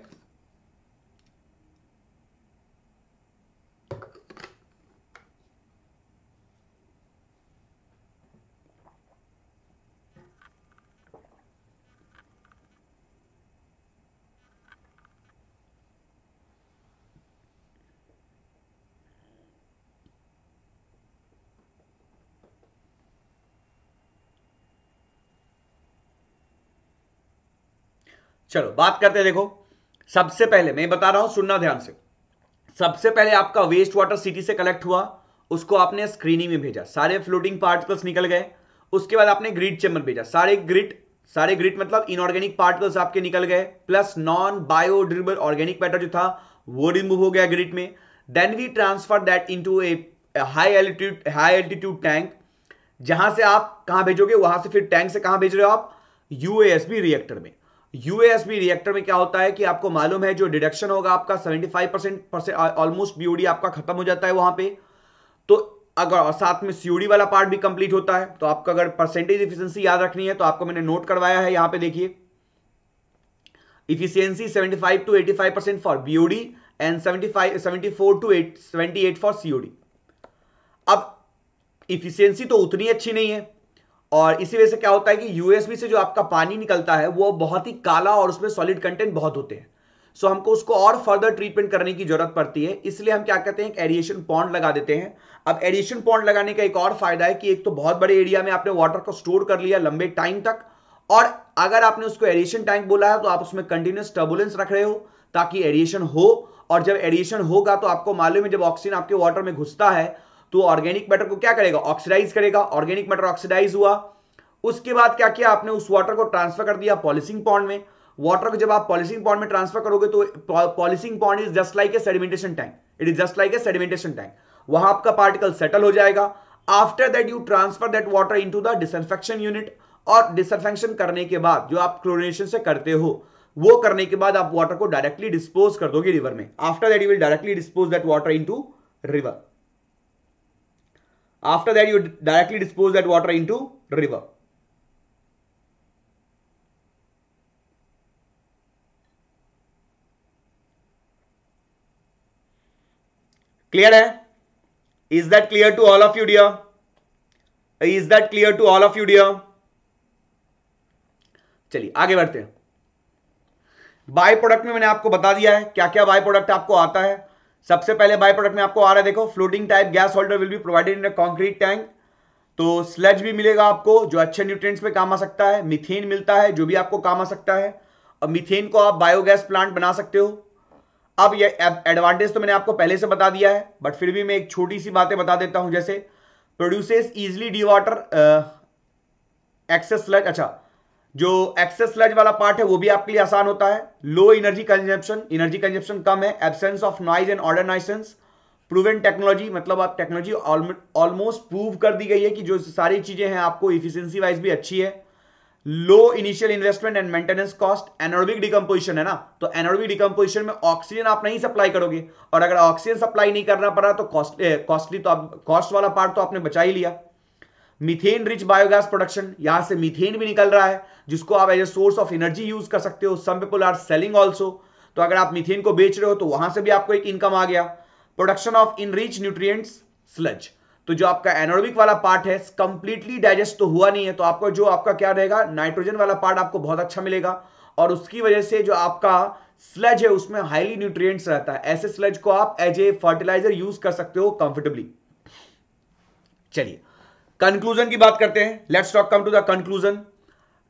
चलो बात करते हैं देखो सबसे पहले मैं बता रहा हूं सुनना ध्यान से सबसे पहले आपका वेस्ट वाटर सिटी से कलेक्ट हुआ उसको आपने स्क्रीनिंग में भेजा सारे फ्लोटिंग पार्टिकल्स निकल गए उसके बाद आपने ग्रिड चेम्बर भेजा सारे ग्रिड सारे ग्रिड मतलब इनऑर्गेनिक पार्टिकल्स आपके निकल गए plus non biodegradable organic matter जो था वो रिमूव हो गया ग्रिड में then we transfer that into a high altitude high altitude tank जहां से आप कहां भेजोगे वहां से फिर टैंक से कहां भेज रहे हो आप यूएसबी रिएक्टर में यूएसबी रिएक्टर में क्या होता है कि आपको मालूम है जो डिडक्शन होगा आपका 75 परसेंट ऑलमोस्ट बीओडी आपका खत्म हो जाता है वहां पे तो अगर साथ में सीओडी वाला पार्ट भी कंप्लीट होता है तो आपका अगर परसेंटेज इफिशियंसी याद रखनी है तो आपको मैंने नोट करवाया है यहां पे देखिए efficiency 75 to 85 percent for BOD and 75 74 to 78 for COD अब इफिशियंसी तो उतनी अच्छी नहीं है और इसी वजह से क्या होता है कि यूएसबी से जो आपका पानी निकलता है वो बहुत ही काला और उसमें सॉलिड कंटेंट बहुत होते हैं सो so, हमको उसको और फर्दर ट्रीटमेंट करने की जरूरत पड़ती है इसलिए हम क्या कहते हैं एक एरिएशन पॉन्ड लगा देते हैं अब एरिएशन पॉन्ड लगाने का एक और फायदा है कि एक तो बहुत बड़े एरिया में आपने वाटर को स्टोर कर लिया लंबे टाइम तक और अगर आपने उसको एरिएशन टैंक बोला है तो आप उसमें कंटिन्यूस टर्बुलेंस रख रहे हो ताकि एरिएशन हो और जब एडिएशन होगा तो आपको मालूम है जब ऑक्सीजन आपके वाटर में घुसता है तो ऑर्गेनिक मैटर को क्या करेगा ऑक्सीडाइज करेगा ऑर्गेनिक मैटर ऑक्सीडाइज हुआ उसके बाद क्या किया आपने उस वाटर को ट्रांसफर कर दिया पॉलिसिंग पॉइंट में वाटर को जब आप पॉलिसिंग पॉइंट में ट्रांसफर करोगे तो polishing point is just like a sedimentation tank it is just like a sedimentation tank वहां आपका पार्टिकल सेटल हो जाएगा after that you transfer that water into the disinfection unit और डिसइंफेक्शन करने के बाद जो आप क्लोरिनेशन से करते हो वो करने के बाद आप वाटर को डायरेक्टली डिस्पोज कर दोगे रिवर में after that you will directly dispose that water into river After that, you directly dispose that water into river. Clear है is that clear to all of you dear is that clear to all of you dear चलिए आगे बढ़ते हैं by product में मैंने आपको बता दिया है क्या क्या बाय प्रोडक्ट आपको आता है सबसे पहले बाय प्रोडक्ट में आपको आ रहा है देखो floating type gas holder will be provided in a concrete tank तो स्लज भी मिलेगा आपको जो अच्छे न्यूट्रिएंट्स पे काम आ सकता है मिथेन मिलता है जो भी आपको काम आ सकता है और मिथेन को आप बायोगैस प्लांट बना सकते हो अब ये एडवांटेज तो मैंने आपको पहले से बता दिया है बट फिर भी मैं एक छोटी सी बातें बता देता हूं जैसे produces easily the water excess sludge अच्छा जो एक्सेस स्लज वाला पार्ट है वो भी आपके लिए आसान होता है low energy consumption energy consumption कम है absence of noise and odour nuisance proven technology मतलब आप टेक्नोलॉजी ऑलमोस्ट प्रूव कर दी गई है कि जो सारी चीजें हैं आपको इफिशियंसी वाइज भी अच्छी है low initial investment and maintenance cost anaerobic decomposition है ना तो एनोरबिक डिकम्पोजिशन में ऑक्सीजन आप नहीं सप्लाई करोगे और अगर ऑक्सीजन सप्लाई नहीं करना पड़ा तो कॉस्टली तो आप कॉस्ट वाला पार्ट तो आपने बचा ही लिया मिथेन रिच बायोगैस प्रोडक्शन यहां से मिथेन भी निकल रहा है जिसको आप as a source of energy use कर सकते हो some people are selling also तो अगर आप मिथेन को बेच रहे हो तो वहां से भी आपको एक इनकम आ गया production of in rich nutrients sludge तो जो आपका एनोरबिक वाला पार्ट है कंप्लीटली डाइजेस्ट तो हुआ नहीं है तो आपको जो आपका क्या रहेगा नाइट्रोजन वाला पार्ट आपको बहुत अच्छा मिलेगा और उसकी वजह से जो आपका स्लज है उसमें हाईली न्यूट्रिएंट्स रहता है ऐसे स्लज को आप एज ए फर्टिलाइजर यूज कर सकते हो कंफर्टेबली चलिए कंक्लूजन की बात करते हैं let's talk come to the conclusion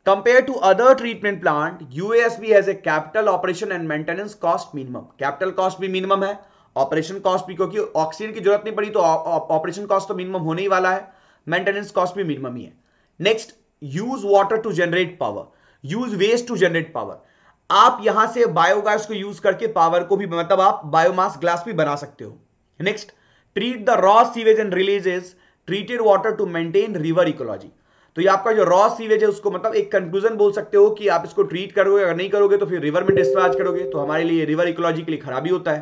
compare to other treatment plant USB has a capital operation and maintenance cost minimum capital cost भी मिनिमम है ऑपरेशन कॉस्ट भी क्योंकि ऑक्सीजन की जरूरत नहीं पड़ी तो ऑपरेशन कॉस्ट तो मिनिमम होने ही वाला है मेंटेनेंस कॉस्ट भी मिनिमम ही है next use water to generate power use waste to generate power आप यहां से बायोगैस को यूज करके पावर को भी मतलब आप बायोमास ग्लास भी बना सकते हो next treat the raw sewage and releases treated water to maintain river ecology तो ये आपका जो रॉ सीवेज है उसको मतलब एक कंक्लूजन बोल सकते हो कि आप इसको ट्रीट करोगे अगर नहीं करोगे तो फिर रिवर में डिस्चार्ज करोगे तो हमारे लिए रिवर इकोलॉजी के लिए खराबी होता है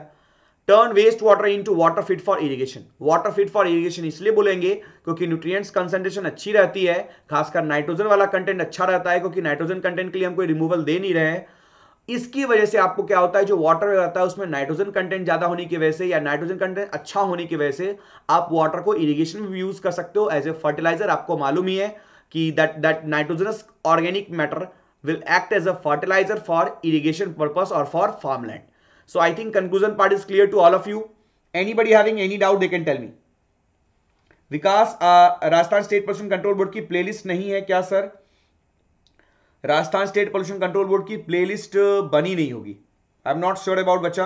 turn waste water into water fit for irrigation water fit for irrigation इसलिए बोलेंगे क्योंकि न्यूट्रिएंट्स कंसेंट्रेशन अच्छी रहती है खासकर नाइट्रोजन वाला कंटेंट अच्छा रहता है क्योंकि नाइट्रोजन कंटेंट के लिए हम कोई रिमूवल दे नहीं रहे हैं इसकी वजह से आपको क्या होता है जो वाटर रहता है उसमें नाइट्रोजन कंटेंट ज्यादा होने की वजह से या नाइट्रोजन कंटेंट अच्छा होने की वजह से आप वाटर को इरिगेशन में यूज कर सकते हो एज ए फर्टिलाइजर आपको मालूम ही है कि that that nitrogenous organic matter will act as a fertiliser for irrigation purpose और for farmland so I think conclusion part is clear to all of you anybody having any doubt they can tell me Vikas Rajasthan state person control board की playlist नहीं है क्या sir Rajasthan state pollution control board की playlist बनी नहीं होगी I am not sure about बच्चा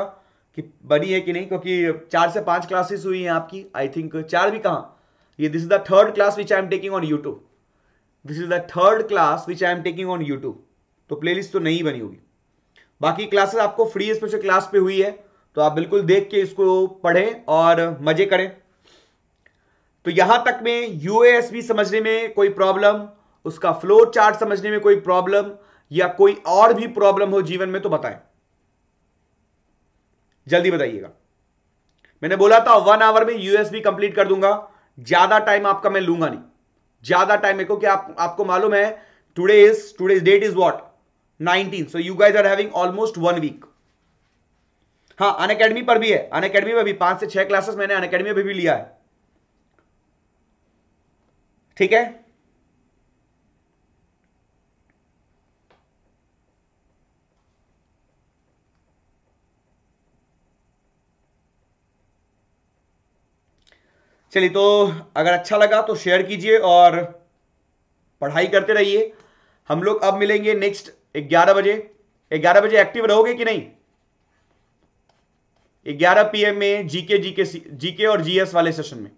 कि बनी है कि नहीं क्योंकि चार से पांच क्लासेस हुई हैं आपकी आई थिंक चार भी कहाँ ये this is the third class which I am taking on YouTube this is the third class which I am taking on YouTube तो प्ले तो नहीं बनी होगी बाकी क्लासेस आपको फ्री स्पेशल क्लास पे हुई है तो आप बिल्कुल देख के इसको पढ़ें और मजे करें तो यहां तक में यूएएसबी समझने में कोई प्रॉब्लम उसका फ्लो चार्ट समझने में कोई प्रॉब्लम या कोई और भी प्रॉब्लम हो जीवन में तो बताएं जल्दी बताइएगा मैंने बोला था वन आवर में यूएसबी कंप्लीट कर दूंगा ज्यादा टाइम आपका मैं लूंगा नहीं ज्यादा टाइम मेरे को क्या आप, आपको मालूम है today is today date is what 19 so you guys are having almost one week हाँ अन अकेडमी पर भी है अन अकेडमी में भी पांच से छह क्लासेस मैंने अन अकेडमी में भी लिया है ठीक है चलिए तो अगर अच्छा लगा तो शेयर कीजिए और पढ़ाई करते रहिए हम लोग अब मिलेंगे नेक्स्ट ग्यारह बजे ग्यारह बजे एक्टिव रहोगे कि नहीं ग्यारह पीएम में जीके जीके जीके और जीएस वाले सेशन में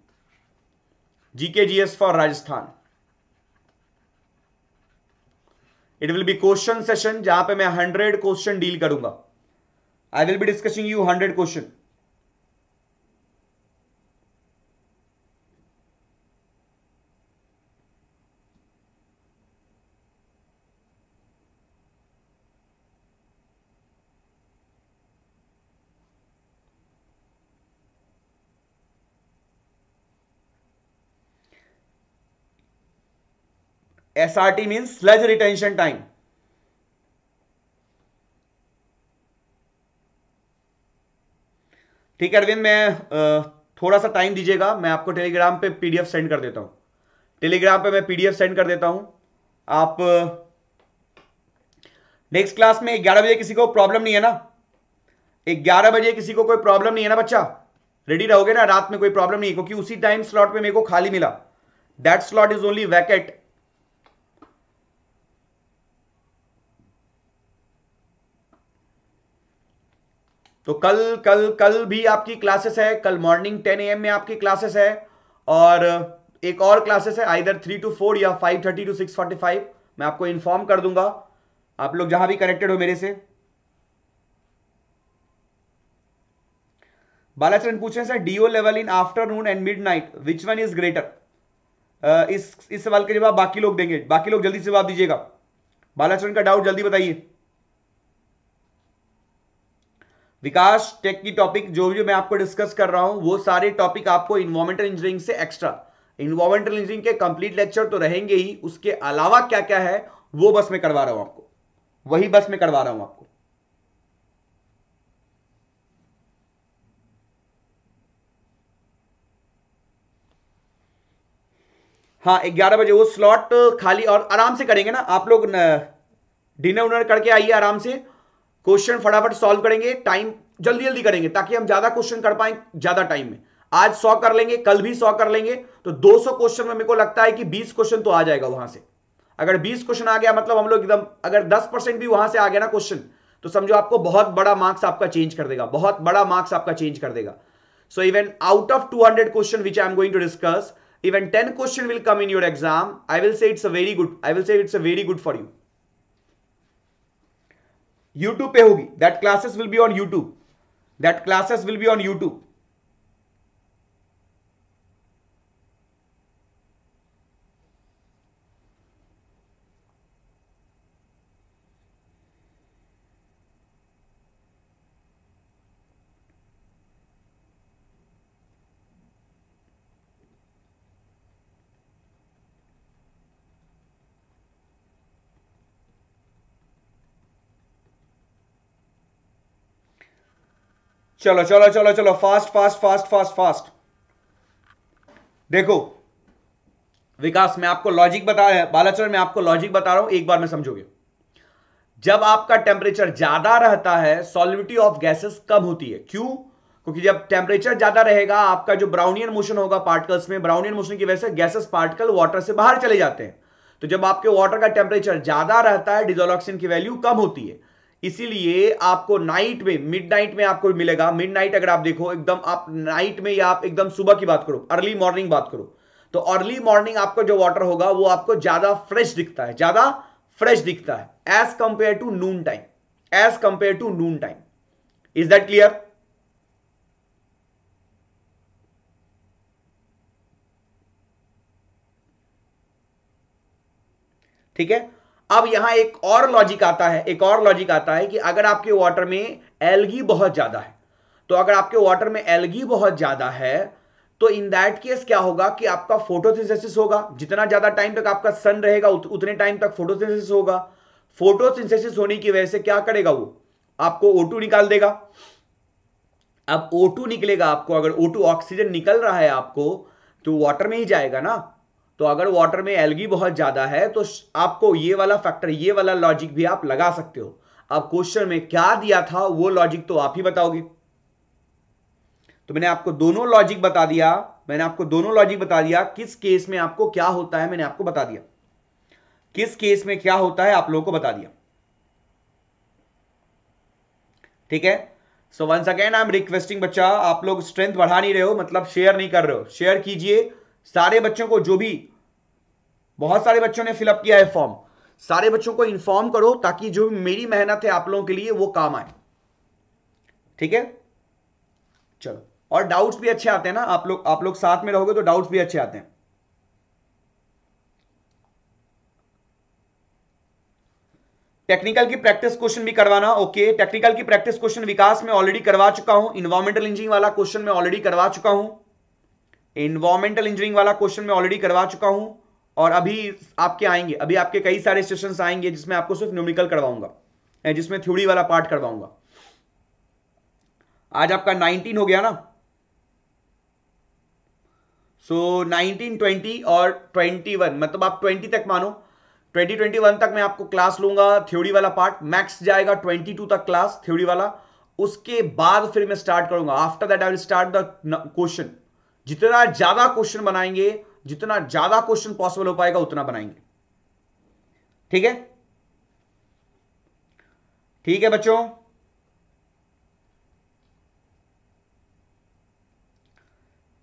GK GS for Rajasthan it will be question session जहां पे मैं हंड्रेड क्वेश्चन डील करूंगा I will be discussing you hundred question S R T mean sludge retention time ठीक है अरविंद मैं थोड़ा सा टाइम दीजिएगा मैं आपको टेलीग्राम पे पीडीएफ सेंड कर देता हूं टेलीग्राम पे मैं पीडीएफ सेंड कर देता हूं आप नेक्स्ट क्लास में ग्यारह बजे किसी को प्रॉब्लम नहीं है ना ग्यारह बजे किसी को कोई प्रॉब्लम नहीं है ना बच्चा रेडी रहोगे ना रात में कोई प्रॉब्लम नहीं क्योंकि उसी टाइम स्लॉट पे मेरे को खाली मिला that slot is only vacant तो कल कल कल भी आपकी क्लासेस है कल मॉर्निंग टेन ए में आपकी क्लासेस है और एक और क्लासेस है आइधर थ्री टू फोर या five thirty to six forty five मैं आपको इन्फॉर्म कर दूंगा आप लोग जहां भी कनेक्टेड हो मेरे से बालाचरण पूछ रहे हैं DO level in afternoon and midnight which one is greater इस इस सवाल के जवाब बाकी लोग देंगे बाकी लोग जल्दी से जवाब दीजिएगा बालाचरण का डाउट जल्दी बताइए विकास टेक की टॉपिक जो भी मैं आपको डिस्कस कर रहा हूं वो सारे टॉपिक आपको इन्वायरमेंटल इंजीनियरिंग से एक्स्ट्रा इन्वायरमेंटल इंजीनियरिंग के कंप्लीट लेक्चर तो रहेंगे ही उसके अलावा क्या क्या है वो बस में करवा रहा हूं आपको वही बस में करवा रहा हूं आपको हाँ ग्यारह बजे वो स्लॉट खाली और आराम से करेंगे ना आप लोग डिनर उनर करके आइए आराम से क्वेश्चन फटाफट सॉल्व करेंगे टाइम जल्दी जल्दी करेंगे ताकि हम ज्यादा क्वेश्चन कर पाए ज्यादा टाइम में आज सौ कर लेंगे कल भी सौ कर लेंगे तो 200 क्वेश्चन में मेरे को लगता है कि 20 क्वेश्चन तो आ जाएगा वहां से अगर 20 क्वेश्चन आ गया मतलब हम लोग एकदम अगर 10 परसेंट भी वहां से आ गया ना क्वेश्चन तो समझो आपको बहुत बड़ा मार्क्स आपका चेंज कर देगा बहुत बड़ा मार्क्स आपका चेंज कर देगा so even out of hundred question which I am going to discuss even ten question will come in your exam I will say it's a very good I will say it's a very good for you YouTube पे होगी that classes will be on YouTube that classes will be on YouTube चलो चलो चलो चलो fast fast fast fast fast देखो विकास मैं आपको logic बता बालाचरण मैं आपको लॉजिक बता रहा हूं एक बार में समझोगे जब आपका टेम्परेचर ज्यादा रहता है सॉलिडिटी ऑफ गैसेस कम होती है क्यों क्योंकि जब टेम्परेचर ज्यादा रहेगा आपका जो ब्राउनियन मोशन होगा पार्टिकल्स में ब्राउनियन मोशन की वजह से गैसेस पार्टिकल वाटर से बाहर चले जाते हैं तो जब आपके वाटर का टेम्परेचर ज्यादा रहता है डिजोलॉक्सिन की वैल्यू कम होती है इसीलिए आपको नाइट में मिड नाइट में आपको मिलेगा मिड नाइट अगर आप देखो एकदम आप नाइट में या आप एकदम सुबह की बात करो अर्ली मॉर्निंग बात करो तो अर्ली मॉर्निंग आपको जो वाटर होगा वो आपको ज्यादा फ्रेश दिखता है ज्यादा फ्रेश दिखता है as compare to noon time as compare to noon time is that clear ठीक है अब यहां एक और लॉजिक आता है एक और लॉजिक आता है कि अगर आपके वाटर में एलगी बहुत ज्यादा है तो अगर आपके वाटर में एलगी बहुत ज्यादा है तो इन दैट केस क्या होगा कि आपका फोटोसिंथेसिस होगा जितना ज्यादा टाइम तक आपका सन रहेगा उत, उतने टाइम तक फोटोसिंथेसिस होगा फोटोसिंथेसिस होने की वजह से क्या करेगा वो आपको O2 निकाल देगा अब O2 निकलेगा आपको अगर O2 ऑक्सीजन निकल रहा है आपको तो वाटर में ही जाएगा ना तो अगर वाटर में एलगी बहुत ज़्यादा है तो आपको ये वाला फैक्टर ये वाला लॉजिक भी आप लगा सकते हो अब क्वेश्चन में क्या दिया था वो लॉजिक तो आप ही बताओगे तो मैंने आपको दोनों लॉजिक बता दिया मैंने आपको दोनों लॉजिक बता दिया किस केस में आपको क्या होता है मैंने आपको बता दिया किस केस में क्या होता है आप लोगों को बता दिया ठीक है so once again I am requesting बच्चा आप लोग स्ट्रेंथ बढ़ा नहीं रहे हो मतलब शेयर नहीं कर रहे हो शेयर कीजिए सारे बच्चों को जो भी बहुत सारे बच्चों ने फिलअप किया है फॉर्म सारे बच्चों को इन्फॉर्म करो ताकि जो मेरी मेहनत है आप लोगों के लिए वो काम आए ठीक है चलो और डाउट्स भी अच्छे आते हैं ना आप लोग आप लोग साथ में रहोगे तो डाउट्स भी अच्छे आते हैं टेक्निकल की प्रैक्टिस क्वेश्चन भी करवाना ओके टेक्निकल की प्रैक्टिस क्वेश्चन विकास में ऑलरेडी करवा चुका हूं इन्वायरमेंटल इंजीनियरिंग वाला क्वेश्चन में ऑलरेडी करवा चुका हूं इन्वायरमेंटल इंजीनियरिंग वाला क्वेश्चन मैं ऑलरेडी करवा चुका हूं और अभी आपके आएंगे अभी आपके कई सारे सेशन आएंगे जिसमें आपको सिर्फ न्यूमिकल करवाऊंगा जिसमें थ्योरी वाला पार्ट करवाऊंगा आज आपका 19 हो गया ना सो so, 19, 20 और 21 मतलब आप 20 तक मानो वन तक मैं आपको क्लास लूंगा थ्योरी वाला पार्ट मैक्स जाएगा 22 तक क्लास थ्योरी वाला उसके बाद फिर मैं स्टार्ट करूंगा after that I will start the question जितना ज्यादा क्वेश्चन बनाएंगे जितना ज्यादा क्वेश्चन पॉसिबल हो पाएगा उतना बनाएंगे ठीक है ठीक है बच्चों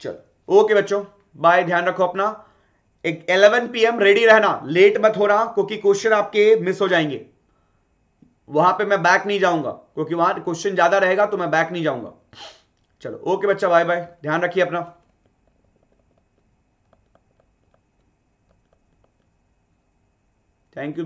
चलो ओके बच्चों बाय ध्यान रखो अपना एक 11 पीएम रेडी रहना लेट मत होना क्योंकि क्वेश्चन आपके मिस हो जाएंगे वहां पे मैं बैक नहीं जाऊंगा क्योंकि वहां क्वेश्चन ज्यादा रहेगा तो मैं बैक नहीं जाऊंगा चलो ओके बच्चा बाय बाय ध्यान रखिए अपना Thank you.